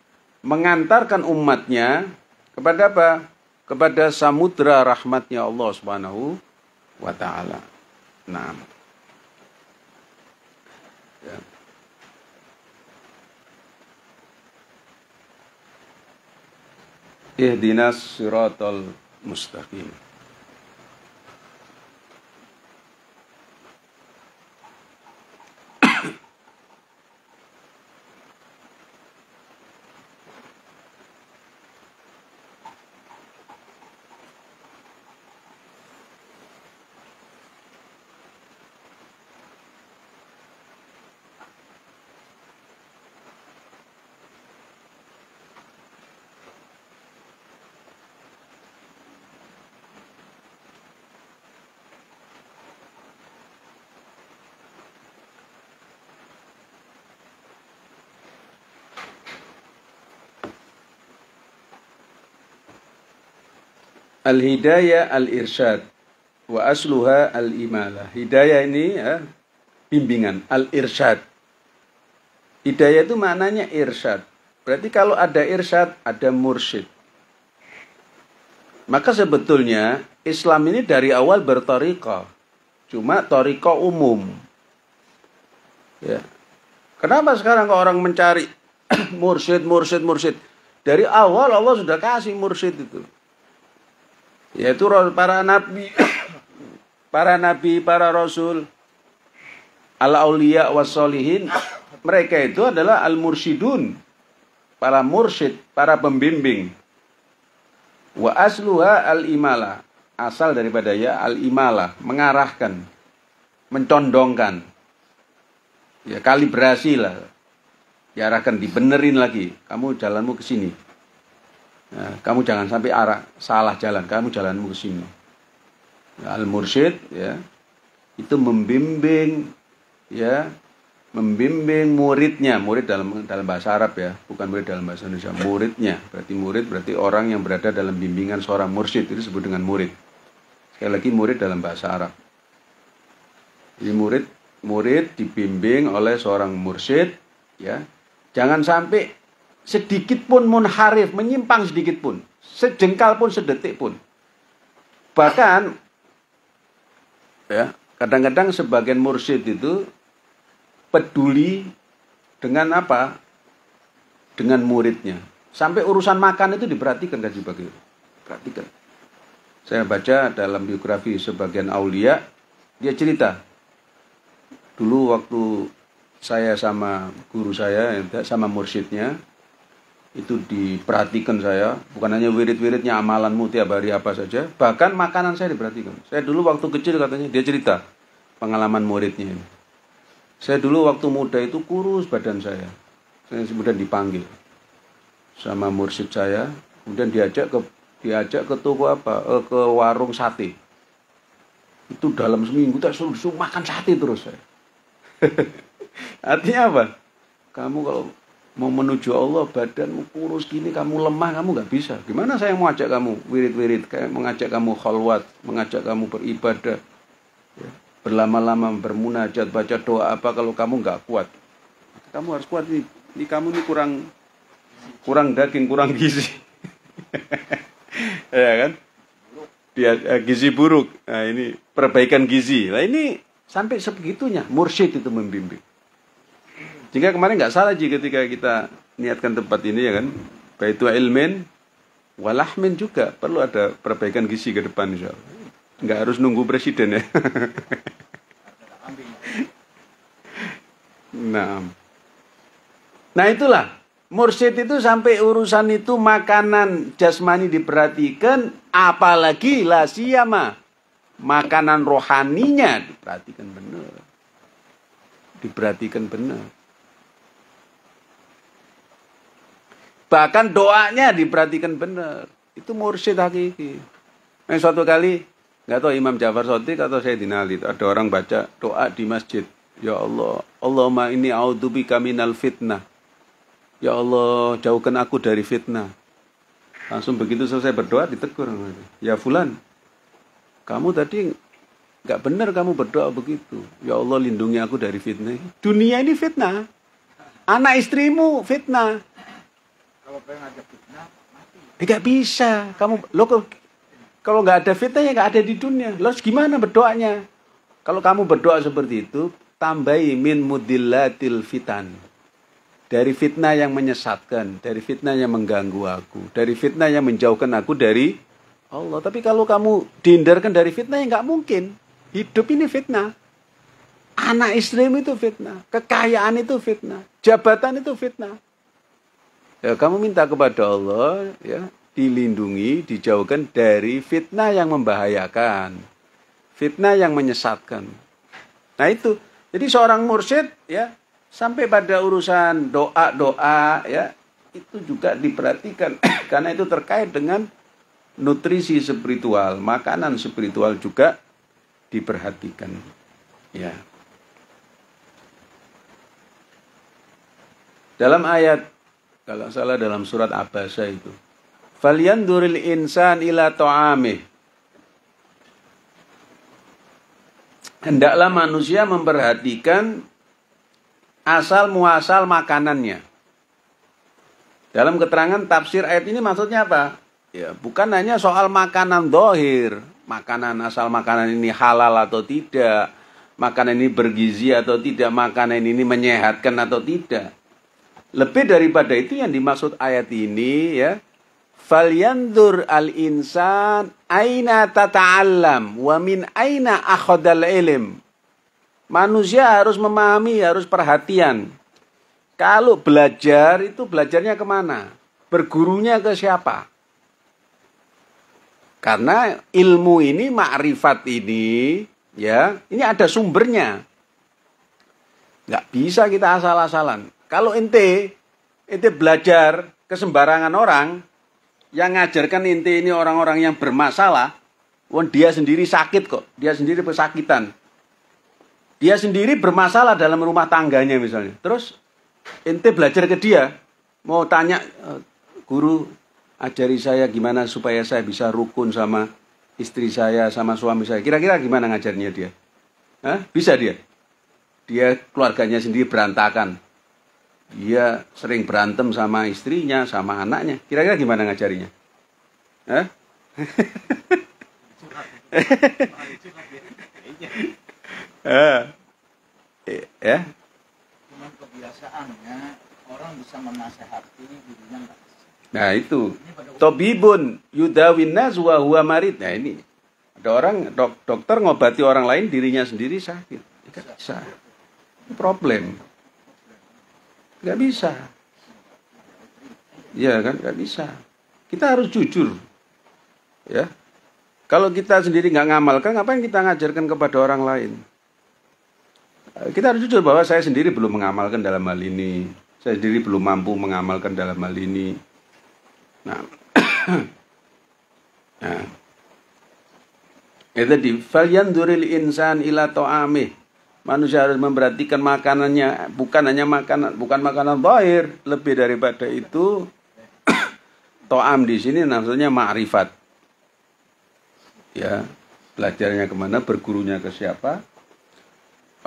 mengantarkan umatnya kepada apa? Kepada samudra rahmatnya Allah Subhanahu wa taala. Nah. Ya. Ihdinas siratal mustaqim. Al-hidayah al-irsyad wa asluha al-imalah. Hidayah ini ya, bimbingan, al-irsyad. Hidayah itu maknanya irsyad. Berarti kalau ada irsyad, ada mursyid. Maka sebetulnya Islam ini dari awal bertoriko. Cuma toriko umum. Ya. Kenapa sekarang kok orang mencari [clears throat] mursyid, mursyid, mursyid? Dari awal Allah sudah kasih mursyid itu yaitu para nabi [coughs] para nabi para rasul al aulia wasolihin mereka itu adalah al mursyidun para mursyid para pembimbing wa asluha al imala asal daripada ya al imala mengarahkan mencondongkan ya kalibrasi lah diarahkan ya, dibenerin lagi kamu jalanmu ke sini Nah, kamu jangan sampai arah salah jalan, kamu jalan ke sini. al mursyid ya itu membimbing ya membimbing muridnya, murid dalam dalam bahasa Arab ya, bukan murid dalam bahasa Indonesia, muridnya. Berarti murid berarti orang yang berada dalam bimbingan seorang mursyid itu disebut dengan murid. Sekali lagi murid dalam bahasa Arab. Jadi murid murid dibimbing oleh seorang mursyid ya. Jangan sampai sedikit pun munharif, menyimpang sedikit pun, sejengkal pun, sedetik pun. Bahkan ya, kadang-kadang sebagian mursyid itu peduli dengan apa? Dengan muridnya. Sampai urusan makan itu diperhatikan kan sebagai perhatikan. Saya baca dalam biografi sebagian aulia, dia cerita dulu waktu saya sama guru saya ya, sama mursyidnya itu diperhatikan saya bukan hanya wirid-wiridnya amalanmu tiap hari apa saja bahkan makanan saya diperhatikan saya dulu waktu kecil katanya dia cerita pengalaman muridnya ini saya dulu waktu muda itu kurus badan saya saya kemudian dipanggil sama mursyid saya kemudian diajak ke diajak ke toko apa eh, ke warung sate itu dalam seminggu tak suruh, suruh makan sate terus saya [laughs] artinya apa kamu kalau mau menuju Allah badanmu kurus gini kamu lemah kamu nggak bisa gimana saya mau ajak kamu wirid-wirid kayak mengajak kamu khalwat mengajak kamu beribadah ya, berlama-lama bermunajat baca doa apa kalau kamu nggak kuat kamu harus kuat nih ini kamu nih kurang kurang daging kurang gizi [laughs] ya kan dia eh, gizi buruk nah, ini perbaikan gizi lah ini sampai sebegitunya mursyid itu membimbing jika kemarin nggak salah jika ketika kita niatkan tempat ini ya kan, baik baitu ilmin walahmin juga perlu ada perbaikan gizi ke depan insya Allah. Nggak harus nunggu presiden ya. [laughs] nah. Nah itulah Mursyid itu sampai urusan itu makanan jasmani diperhatikan apalagi lah siapa makanan rohaninya diperhatikan benar. Diperhatikan benar. Bahkan doanya diperhatikan benar. Itu mursyid hakiki. Nah, suatu kali, nggak tahu Imam Jafar Sotik atau saya dinali ada orang baca doa di masjid. Ya Allah, Allahumma ini kami nal fitnah. Ya Allah, jauhkan aku dari fitnah. Langsung begitu selesai berdoa ditegur. Ya Fulan, kamu tadi nggak benar kamu berdoa begitu. Ya Allah lindungi aku dari fitnah. Dunia ini fitnah. Anak istrimu fitnah kalau pengen ngajak fitnah mati nggak bisa kamu lo kalau nggak ada fitnah ya nggak ada di dunia lo gimana berdoanya kalau kamu berdoa seperti itu tambahi min mudillatil fitan dari fitnah yang menyesatkan dari fitnah yang mengganggu aku dari fitnah yang menjauhkan aku dari Allah tapi kalau kamu dihindarkan dari fitnah ya nggak mungkin hidup ini fitnah anak istrimu itu fitnah kekayaan itu fitnah jabatan itu fitnah Ya, kamu minta kepada Allah ya dilindungi, dijauhkan dari fitnah yang membahayakan, fitnah yang menyesatkan. Nah itu, jadi seorang mursyid ya sampai pada urusan doa doa ya itu juga diperhatikan [clears throat] karena itu terkait dengan nutrisi spiritual, makanan spiritual juga diperhatikan. Ya. Dalam ayat kalau salah dalam surat Abasa itu. falian duril insan ila ta'amih. Hendaklah manusia memperhatikan asal muasal makanannya. Dalam keterangan tafsir ayat ini maksudnya apa? Ya, bukan hanya soal makanan dohir, makanan asal makanan ini halal atau tidak, makanan ini bergizi atau tidak, makanan ini menyehatkan atau tidak. Lebih daripada itu yang dimaksud ayat ini ya. Falyandur al-insan aina tata'allam wa min aina akhadal ilm. Manusia harus memahami, harus perhatian. Kalau belajar itu belajarnya kemana? Bergurunya ke siapa? Karena ilmu ini, makrifat ini, ya, ini ada sumbernya. Nggak bisa kita asal-asalan. Kalau ente ente belajar kesembarangan orang yang ngajarkan ente ini orang-orang yang bermasalah, won dia sendiri sakit kok, dia sendiri pesakitan. Dia sendiri bermasalah dalam rumah tangganya misalnya. Terus ente belajar ke dia, mau tanya eh, guru ajari saya gimana supaya saya bisa rukun sama istri saya sama suami saya. Kira-kira gimana ngajarnya dia? Hah? Bisa dia? Dia keluarganya sendiri berantakan dia sering berantem sama istrinya, sama anaknya. Kira-kira gimana ngajarinya? Hah? Eh, eh, eh. ya. Nah itu. Tobibun yudawin wa huwa marid. Nah ini. Ada orang dok, dokter ngobati orang lain dirinya sendiri sakit. Tidak ya kan? bisa. Problem. Nggak bisa. Ya kan, nggak bisa. Kita harus jujur. Ya. Kalau kita sendiri nggak ngamalkan, ngapain kita ngajarkan kepada orang lain? Eh, kita harus jujur bahwa saya sendiri belum mengamalkan dalam hal ini. Saya sendiri belum mampu mengamalkan dalam hal ini. Nah, [coughs] nah. itu di falyan duril insan ila ame Manusia harus memperhatikan makanannya, bukan hanya makanan, bukan makanan tohir Lebih daripada itu, [coughs] to'am di sini maksudnya ma'rifat. Ya, belajarnya kemana, bergurunya ke siapa,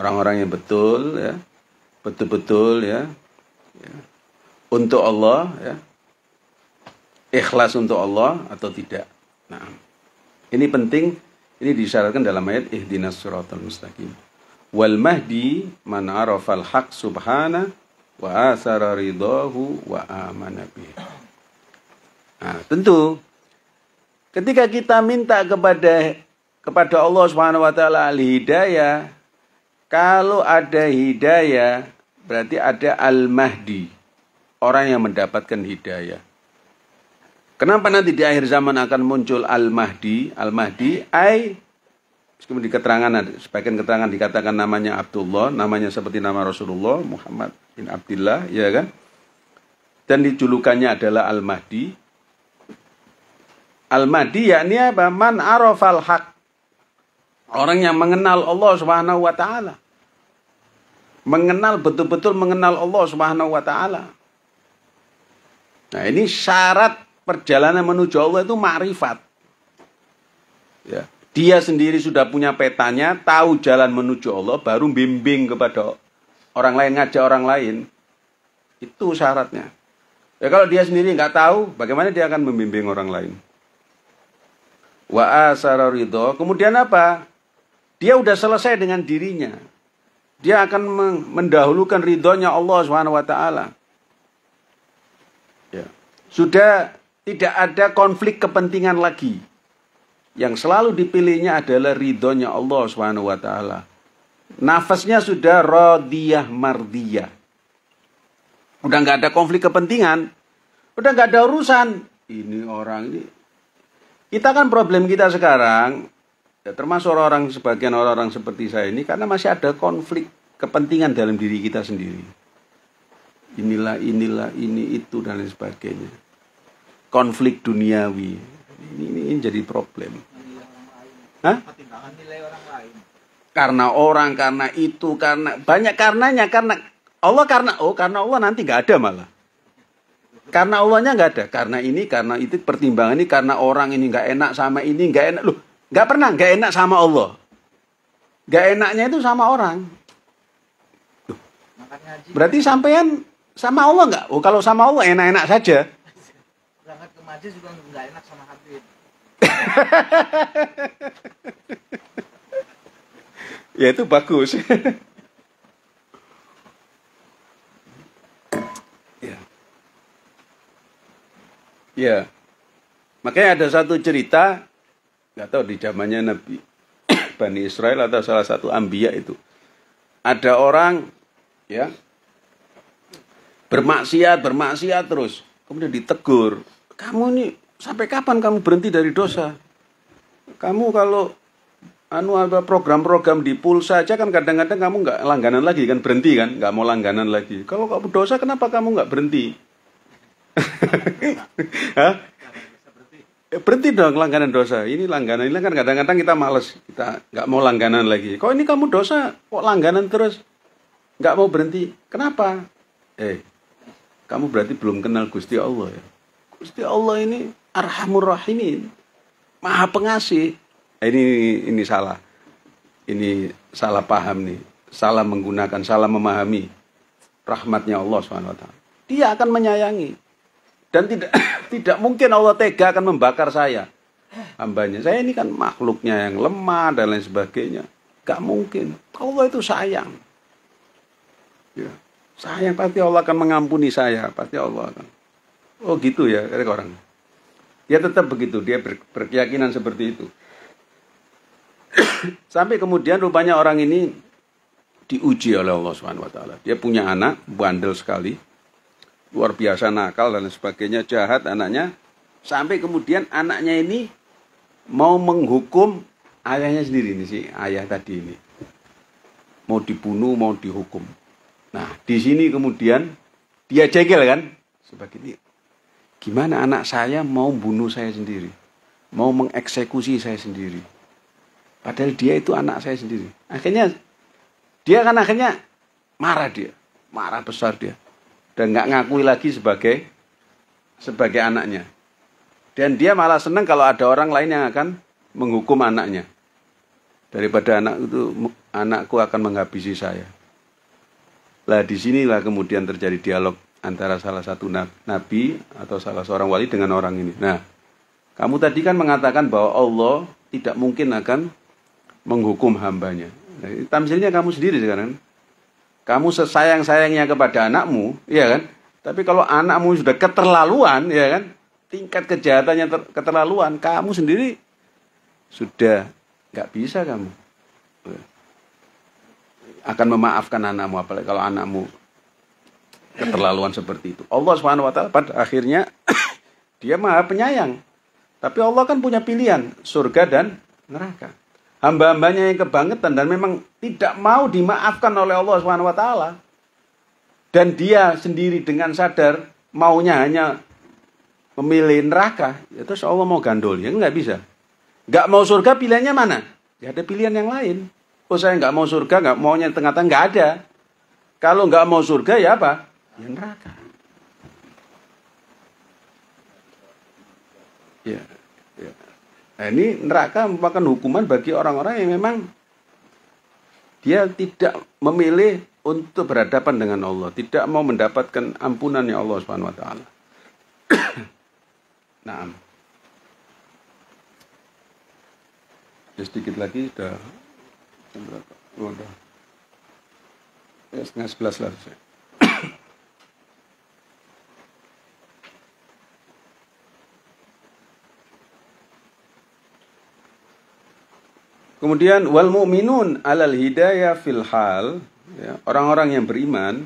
orang-orang yang betul, ya, betul-betul, ya, ya, untuk Allah, ya, ikhlas untuk Allah atau tidak. Nah, ini penting, ini disyaratkan dalam ayat ihdinas suratul mustaqim wal mahdi man arafal haq subhana wa asara ridahu wa amana bih. Nah, tentu ketika kita minta kepada kepada Allah Subhanahu wa taala al hidayah, kalau ada hidayah berarti ada al mahdi, orang yang mendapatkan hidayah. Kenapa nanti di akhir zaman akan muncul al mahdi? Al mahdi ai Meskipun di keterangan, sebagian keterangan dikatakan namanya Abdullah, namanya seperti nama Rasulullah, Muhammad bin Abdullah, ya kan? Dan dijulukannya adalah Al-Mahdi. Al-Mahdi yakni apa? Man arafal haq. Orang yang mengenal Allah Subhanahu wa taala. Mengenal betul-betul mengenal Allah Subhanahu wa taala. Nah, ini syarat perjalanan menuju Allah itu makrifat. Ya. Dia sendiri sudah punya petanya, tahu jalan menuju Allah, baru bimbing kepada orang lain, ngajak orang lain. Itu syaratnya. Ya kalau dia sendiri nggak tahu, bagaimana dia akan membimbing orang lain? Wa ridho. Kemudian apa? Dia udah selesai dengan dirinya. Dia akan mendahulukan ridhonya Allah Subhanahu wa taala. Ya. Sudah tidak ada konflik kepentingan lagi. Yang selalu dipilihnya adalah ridhonya Allah Subhanahu wa taala. Nafasnya sudah radiyah mardiyah. Udah nggak ada konflik kepentingan. Udah nggak ada urusan. Ini orang ini. Kita kan problem kita sekarang. Ya, termasuk orang-orang sebagian orang-orang seperti saya ini. Karena masih ada konflik kepentingan dalam diri kita sendiri. Inilah, inilah, ini, itu, dan lain sebagainya. Konflik duniawi ini, ini, ini jadi problem iya, Hah? karena orang karena itu karena banyak karenanya karena Allah karena oh karena Allah nanti nggak ada malah karena Allahnya nggak ada karena ini karena itu pertimbangan ini karena orang ini nggak enak sama ini nggak enak loh nggak pernah nggak enak sama Allah nggak enaknya itu sama orang loh. berarti sampean sama Allah nggak oh kalau sama Allah enak-enak saja berangkat ke juga nggak enak sama Habib [laughs] ya itu bagus [laughs] ya ya makanya ada satu cerita nggak tahu di zamannya Nabi [coughs] Bani Israel atau salah satu ambia itu ada orang ya bermaksiat bermaksiat terus kemudian ditegur kamu nih sampai kapan kamu berhenti dari dosa? Kamu kalau anu apa program-program di pulsa aja kan kadang-kadang kamu nggak langganan lagi kan berhenti kan nggak mau langganan lagi kalau kamu dosa kenapa kamu nggak berhenti [laughs] Hah? berhenti dong langganan dosa ini langganan ini kan kadang-kadang kita males kita nggak mau langganan lagi kok ini kamu dosa kok langganan terus nggak mau berhenti kenapa eh kamu berarti belum kenal Gusti Allah ya Gusti Allah ini arhamur rahimin maha pengasih nah, ini ini salah ini salah paham nih salah menggunakan salah memahami rahmatnya Allah swt dia akan menyayangi dan tidak [coughs] tidak mungkin Allah tega akan membakar saya hambanya saya ini kan makhluknya yang lemah dan lain sebagainya gak mungkin Allah itu sayang ya. sayang pasti Allah akan mengampuni saya pasti Allah akan oh gitu ya kata orang dia tetap begitu, dia ber, berkeyakinan seperti itu. [coughs] Sampai kemudian rupanya orang ini diuji oleh Allah Subhanahu wa taala. Dia punya anak bandel sekali, luar biasa nakal dan sebagainya, jahat anaknya. Sampai kemudian anaknya ini mau menghukum ayahnya sendiri ini si ayah tadi ini. Mau dibunuh, mau dihukum. Nah, di sini kemudian dia jengkel kan? Sebagai ini Gimana anak saya mau bunuh saya sendiri? Mau mengeksekusi saya sendiri? Padahal dia itu anak saya sendiri. Akhirnya dia kan akhirnya marah dia. Marah besar dia. Dan nggak ngakui lagi sebagai sebagai anaknya. Dan dia malah senang kalau ada orang lain yang akan menghukum anaknya. Daripada anak itu anakku akan menghabisi saya. Lah di sinilah kemudian terjadi dialog antara salah satu nabi atau salah seorang wali dengan orang ini. Nah, kamu tadi kan mengatakan bahwa Allah tidak mungkin akan menghukum hambanya. Nah, tamsilnya kamu sendiri sekarang. Kamu sesayang-sayangnya kepada anakmu, ya kan? Tapi kalau anakmu sudah keterlaluan, ya kan? Tingkat kejahatannya ter- keterlaluan, kamu sendiri sudah nggak bisa kamu akan memaafkan anakmu apalagi kalau anakmu keterlaluan seperti itu. Allah Subhanahu wa taala pada akhirnya [coughs] dia Maha Penyayang. Tapi Allah kan punya pilihan surga dan neraka. Hamba-hambanya yang kebangetan dan memang tidak mau dimaafkan oleh Allah Subhanahu wa taala. Dan dia sendiri dengan sadar maunya hanya memilih neraka, ya terus Allah mau gandul, ya nggak bisa. Nggak mau surga pilihannya mana? Ya ada pilihan yang lain. Oh saya nggak mau surga, nggak maunya tengah-tengah nggak ada. Kalau nggak mau surga ya apa? ya neraka. Ya, ya. Nah, ini neraka merupakan hukuman bagi orang-orang yang memang dia tidak memilih untuk berhadapan dengan Allah, tidak mau mendapatkan ampunan ya Allah Subhanahu wa taala. [coughs] nah. Ya sedikit lagi sudah berapa? Oh, sudah. Ya setengah sebelas lah. Saya. Kemudian wal mu'minun alal hidayah fil hal, ya, orang-orang yang beriman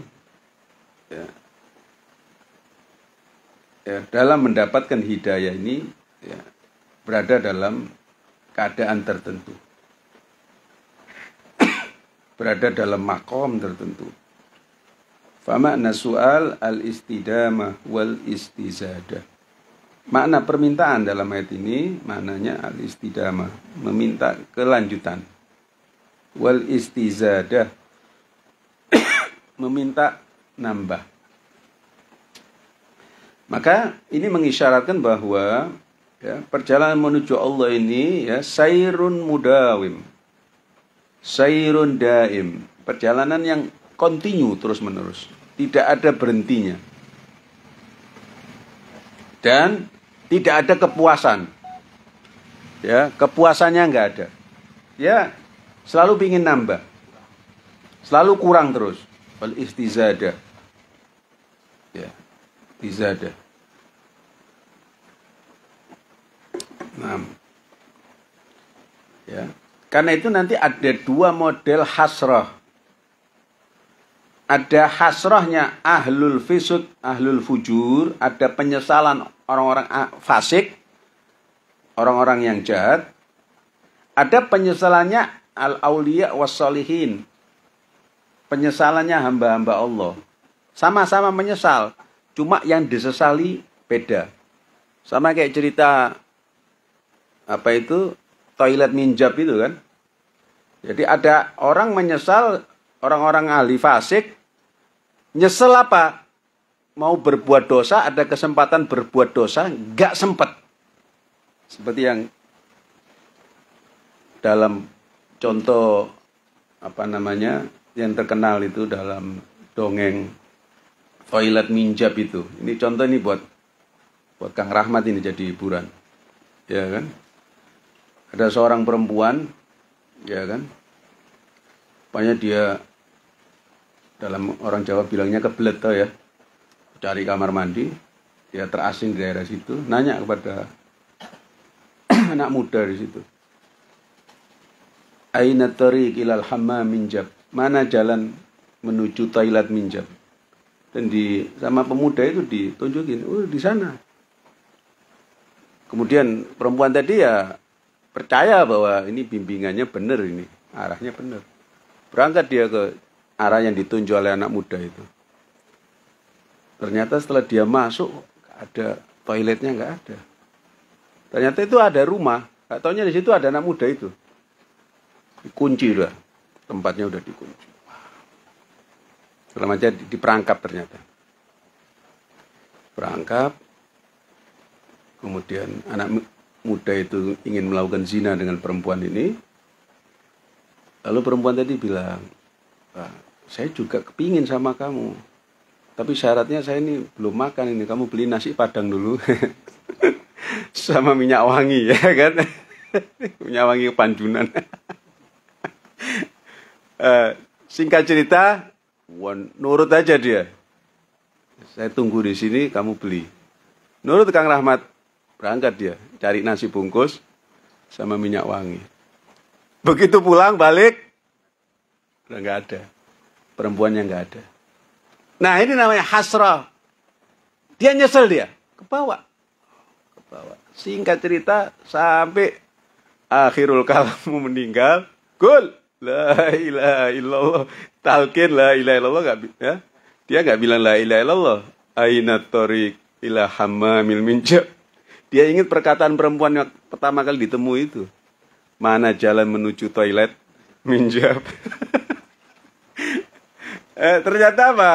ya, ya, dalam mendapatkan hidayah ini ya, berada dalam keadaan tertentu. [coughs] berada dalam makom tertentu. Fama nasual al istidamah wal istizadah. Makna permintaan dalam ayat ini maknanya al istidama meminta kelanjutan. Wal istizadah [coughs] meminta nambah. Maka ini mengisyaratkan bahwa ya, perjalanan menuju Allah ini ya sairun mudawim. Sairun daim, perjalanan yang kontinu terus-menerus, tidak ada berhentinya dan tidak ada kepuasan. Ya, kepuasannya nggak ada. Ya, selalu ingin nambah. Selalu kurang terus. Wal istizada. Ya, istizada. Nah. Ya. Karena itu nanti ada dua model hasrah ada hasrahnya ahlul fisuk ahlul fujur, ada penyesalan orang-orang fasik, orang-orang yang jahat. Ada penyesalannya al aulia wassalihin. Penyesalannya hamba-hamba Allah. Sama-sama menyesal, cuma yang disesali beda. Sama kayak cerita apa itu toilet minjab itu kan. Jadi ada orang menyesal orang-orang ahli fasik Nyesel apa? Mau berbuat dosa, ada kesempatan berbuat dosa, nggak sempat. Seperti yang dalam contoh apa namanya yang terkenal itu dalam dongeng toilet minjab itu. Ini contoh ini buat buat Kang Rahmat ini jadi hiburan. Ya kan? Ada seorang perempuan, ya kan? banyak dia dalam orang Jawa bilangnya kebelet ya cari kamar mandi dia terasing di daerah situ nanya kepada [clears throat] anak muda di situ aina tariq ilal hamma minjab mana jalan menuju toilet minjab dan di sama pemuda itu ditunjukin oh di sana kemudian perempuan tadi ya percaya bahwa ini bimbingannya benar ini arahnya benar berangkat dia ke arah yang ditunjuk oleh anak muda itu. Ternyata setelah dia masuk, ada toiletnya nggak ada. Ternyata itu ada rumah. katanya taunya di situ ada anak muda itu. Dikunci udah. Tempatnya udah dikunci. Selama aja diperangkap ternyata. Perangkap. Kemudian anak muda itu ingin melakukan zina dengan perempuan ini. Lalu perempuan tadi bilang, saya juga kepingin sama kamu tapi syaratnya saya ini belum makan ini kamu beli nasi padang dulu [laughs] sama minyak wangi ya kan [laughs] minyak wangi panjunan uh, [laughs] eh, singkat cerita nurut aja dia saya tunggu di sini kamu beli nurut Kang Rahmat berangkat dia cari nasi bungkus sama minyak wangi begitu pulang balik udah nggak ada Perempuan yang nggak ada. Nah ini namanya hasra. Dia nyesel dia. Kebawa. Kebawa. Singkat cerita sampai akhirul kalamu meninggal. Gul. La ilaha illallah. Talkin la ilaha illallah. Gak, ya? Dia nggak bilang la ilaha illallah. Aina torik ila hamamil minjab. Dia ingat perkataan perempuan yang pertama kali ditemui itu. Mana jalan menuju toilet? Minjab. [laughs] eh, ternyata apa?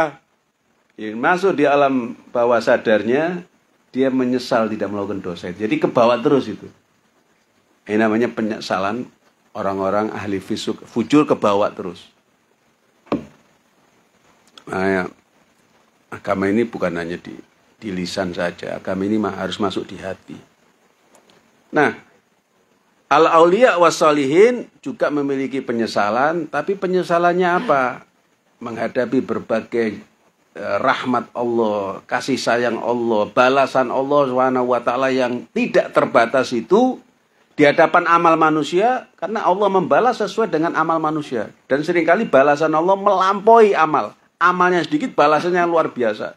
Ya, masuk di alam bawah sadarnya, dia menyesal tidak melakukan dosa. Jadi kebawa terus itu. Ini namanya penyesalan orang-orang ahli fisuk, fujur kebawa terus. Nah, ya. Agama ini bukan hanya di, di lisan saja, agama ini mah harus masuk di hati. Nah, al-aulia wasolihin juga memiliki penyesalan, tapi penyesalannya apa? menghadapi berbagai eh, rahmat Allah, kasih sayang Allah, balasan Allah Subhanahu wa yang tidak terbatas itu di hadapan amal manusia karena Allah membalas sesuai dengan amal manusia dan seringkali balasan Allah melampaui amal. Amalnya sedikit, balasannya luar biasa.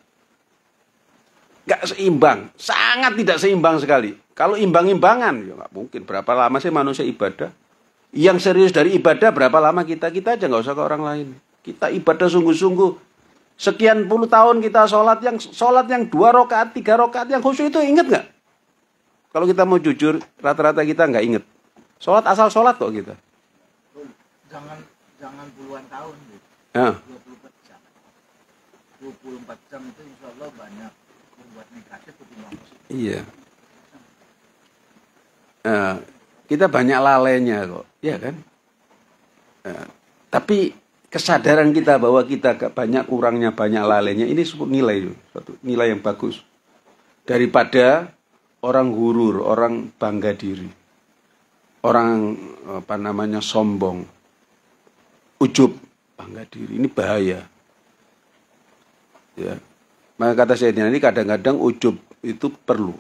Gak seimbang, sangat tidak seimbang sekali. Kalau imbang-imbangan, ya nggak mungkin. Berapa lama sih manusia ibadah? Yang serius dari ibadah berapa lama kita? Kita aja nggak usah ke orang lain. Kita ibadah sungguh-sungguh. Sekian puluh tahun kita sholat yang sholat yang dua rakaat tiga rakaat yang khusyuk itu inget nggak? Kalau kita mau jujur, rata-rata kita nggak inget. Sholat asal sholat kok kita. Jangan jangan puluhan tahun gitu. Ya. 24 jam. 24 jam itu insya Allah banyak membuat negatif ketimbang Iya. Nah, kita banyak lalainya kok, iya kan? ya kan? Nah, tapi kesadaran kita bahwa kita banyak kurangnya banyak lalainya ini cukup nilai satu nilai yang bagus daripada orang gurur orang bangga diri orang apa namanya sombong ujub bangga diri ini bahaya ya maka kata saya ini kadang-kadang ujub itu perlu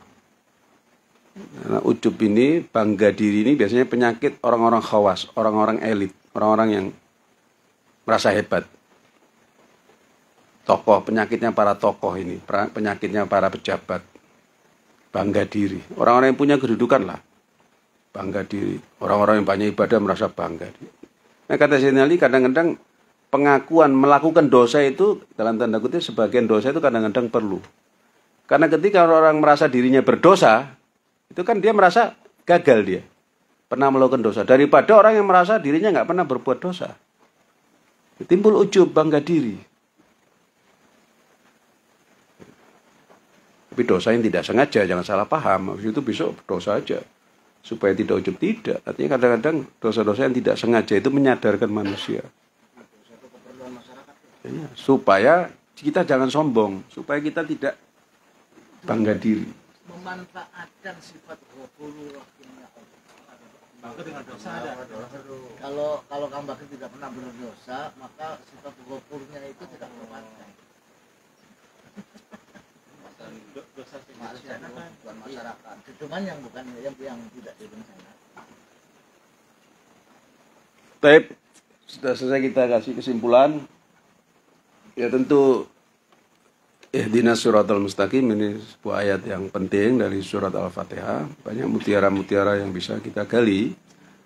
nah, ujub ini bangga diri ini biasanya penyakit orang-orang khawas orang-orang elit orang-orang yang merasa hebat. Tokoh, penyakitnya para tokoh ini, penyakitnya para pejabat. Bangga diri. Orang-orang yang punya kedudukan lah. Bangga diri. Orang-orang yang banyak ibadah merasa bangga Nah kata Sayyidina kadang-kadang pengakuan melakukan dosa itu dalam tanda kutip sebagian dosa itu kadang-kadang perlu. Karena ketika orang merasa dirinya berdosa, itu kan dia merasa gagal dia. Pernah melakukan dosa. Daripada orang yang merasa dirinya nggak pernah berbuat dosa timbul ujub bangga diri tapi dosa yang tidak sengaja jangan salah paham habis itu besok dosa aja supaya tidak ujub tidak artinya kadang-kadang dosa-dosa yang tidak sengaja itu menyadarkan manusia ya, supaya kita jangan sombong supaya kita tidak bangga diri memanfaatkan sifat kalau kalau Kang tidak pernah berdosa, maka sifat gopurnya itu tidak terpakai. dosa masyarakat. Bukan iya. masyarakat. Cuman yang bukan yang yang tidak direncanakan. Tapi sudah selesai kita kasih kesimpulan. Ya tentu Ihdina al mustaqim ini sebuah ayat yang penting dari surat Al-Fatihah Banyak mutiara-mutiara yang bisa kita gali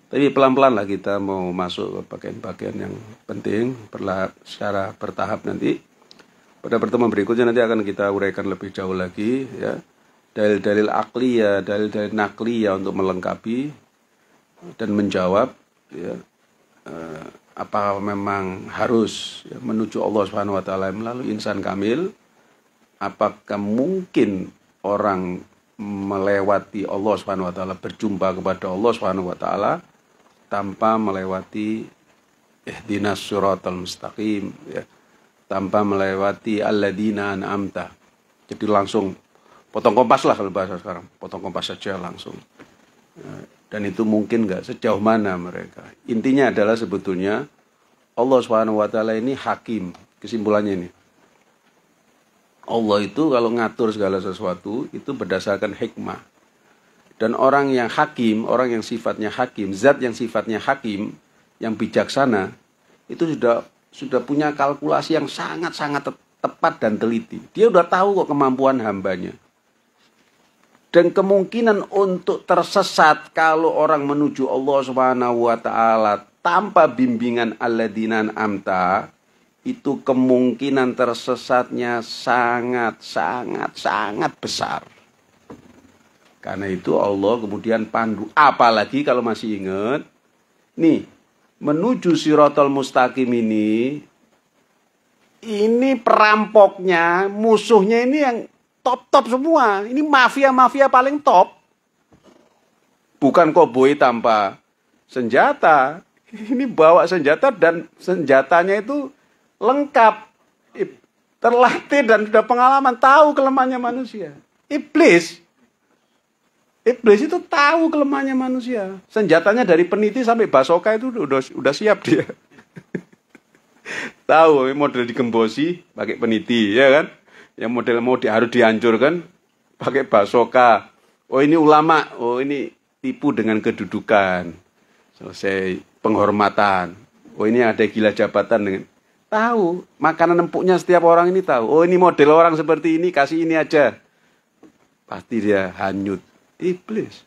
Tapi pelan-pelan lah kita mau masuk ke bagian-bagian yang penting Secara bertahap nanti Pada pertemuan berikutnya nanti akan kita uraikan lebih jauh lagi ya Dalil-dalil akli ya, dalil-dalil nakli ya untuk melengkapi dan menjawab ya, eh, apa memang harus ya, menuju Allah Subhanahu wa taala melalui insan kamil apakah mungkin orang melewati Allah Subhanahu wa taala berjumpa kepada Allah Subhanahu wa taala tanpa melewati ihdinas suratul mustaqim ya tanpa melewati alladzina amta? jadi langsung potong kompas lah kalau bahasa sekarang potong kompas saja langsung ya, dan itu mungkin nggak sejauh mana mereka intinya adalah sebetulnya Allah Subhanahu wa taala ini hakim kesimpulannya ini Allah itu kalau ngatur segala sesuatu itu berdasarkan hikmah. Dan orang yang hakim, orang yang sifatnya hakim, zat yang sifatnya hakim, yang bijaksana, itu sudah sudah punya kalkulasi yang sangat-sangat tepat dan teliti. Dia sudah tahu kok kemampuan hambanya. Dan kemungkinan untuk tersesat kalau orang menuju Allah Subhanahu wa taala tanpa bimbingan alladzina amta itu kemungkinan tersesatnya sangat sangat sangat besar. Karena itu Allah kemudian pandu apalagi kalau masih ingat nih menuju sirotol mustaqim ini ini perampoknya, musuhnya ini yang top-top semua. Ini mafia-mafia paling top. Bukan koboi tanpa senjata. Ini bawa senjata dan senjatanya itu lengkap, terlatih dan sudah pengalaman, tahu kelemahannya manusia. Iblis, iblis itu tahu kelemahannya manusia. Senjatanya dari peniti sampai basoka itu udah udah siap dia. [laughs] tahu model digembosi pakai peniti, ya kan? Yang model mau di, harus dihancurkan pakai basoka. Oh ini ulama, oh ini tipu dengan kedudukan. Selesai penghormatan. Oh ini ada gila jabatan dengan Tahu, makanan empuknya setiap orang ini tahu. Oh ini model orang seperti ini, kasih ini aja. Pasti dia hanyut. Iblis.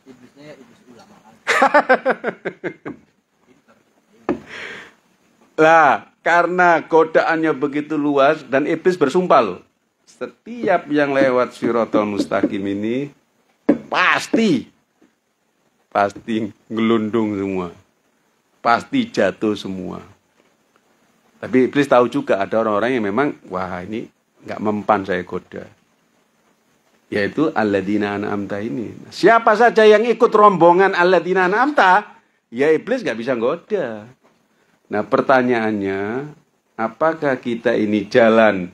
[laughs] lah, karena godaannya begitu luas dan iblis bersumpah loh. Setiap yang lewat sirotol mustaqim ini pasti pasti gelundung semua. Pasti jatuh semua. Tapi iblis tahu juga ada orang-orang yang memang wah ini nggak mempan saya goda. Yaitu Aladina an'amta ini. Siapa saja yang ikut rombongan Aladina an'amta, ya iblis nggak bisa goda. Nah, pertanyaannya apakah kita ini jalan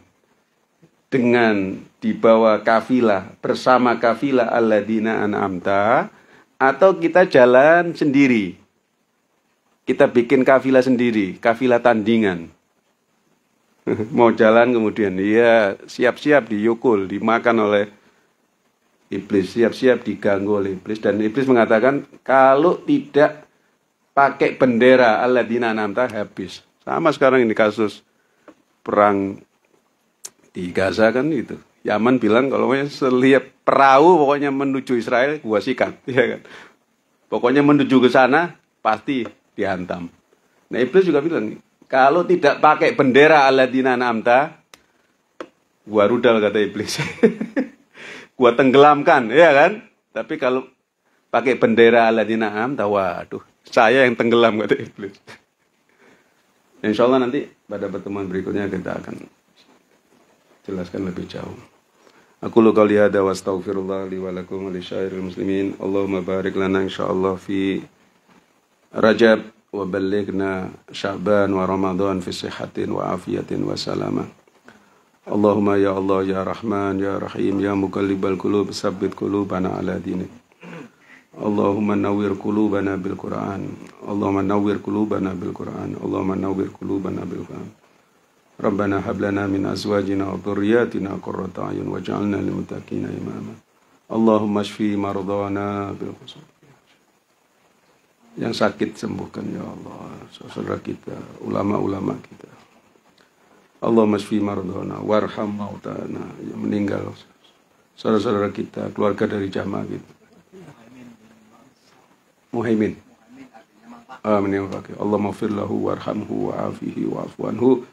dengan dibawa kafilah bersama kafilah Aladina an'amta atau kita jalan sendiri? Kita bikin kafilah sendiri, kafilah tandingan. [laughs] Mau jalan kemudian, iya siap-siap diyukul, dimakan oleh iblis, siap-siap diganggu oleh iblis. Dan iblis mengatakan, kalau tidak pakai bendera Allah tak habis. Sama sekarang ini kasus perang di Gaza kan itu Yaman bilang kalau seliap perahu pokoknya menuju Israel gua sikat, [laughs] ya kan. Pokoknya menuju ke sana pasti dihantam. Nah iblis juga bilang, kalau tidak pakai bendera aladina namta, gua rudal kata iblis. [laughs] gua tenggelamkan, ya kan? Tapi kalau pakai bendera aladina namta, waduh, saya yang tenggelam kata iblis. Nah, Insya Allah nanti pada pertemuan berikutnya kita akan jelaskan lebih jauh. Aku lu kau lihat wa astaghfirullah li walakum wa muslimin. Allahumma barik lana insyaallah fi رجب وبلغنا شعبان ورمضان في صحة وعافية وسلامة اللهم يا الله يا رحمن يا رحيم يا مقلب القلوب ثبت قلوبنا على دينك اللهم نور قلوبنا بالقرآن اللهم نور قلوبنا بالقرآن اللهم نور قلوبنا بالقرآن ربنا هب لنا من أزواجنا وذرياتنا قرة أعين واجعلنا للمتقين إماما اللهم اشف مرضانا بالخصوص Yang sakit sembuhkan ya Allah, saudara kita, ulama-ulama kita. Allah masfi mardona, warham mautana, yang meninggal saudara-saudara kita, keluarga dari jamaah kita. Muhaimin. Amin ya Pak. Allah mafir lahu warhamhu afihi wa afwanhu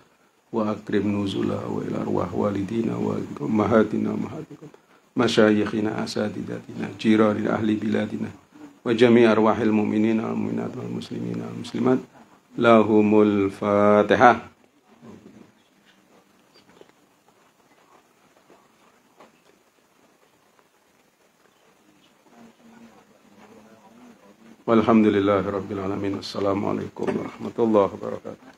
wa akrim nuzula wa ila arwah walidina wa mahatina mahatikum masyayikhina asadidatina jiranina ahli biladina وجميع أرواح المؤمنين والمؤمنات والمسلمين والمسلمات لهم الفاتحة والحمد لله رب العالمين السلام عليكم ورحمة الله وبركاته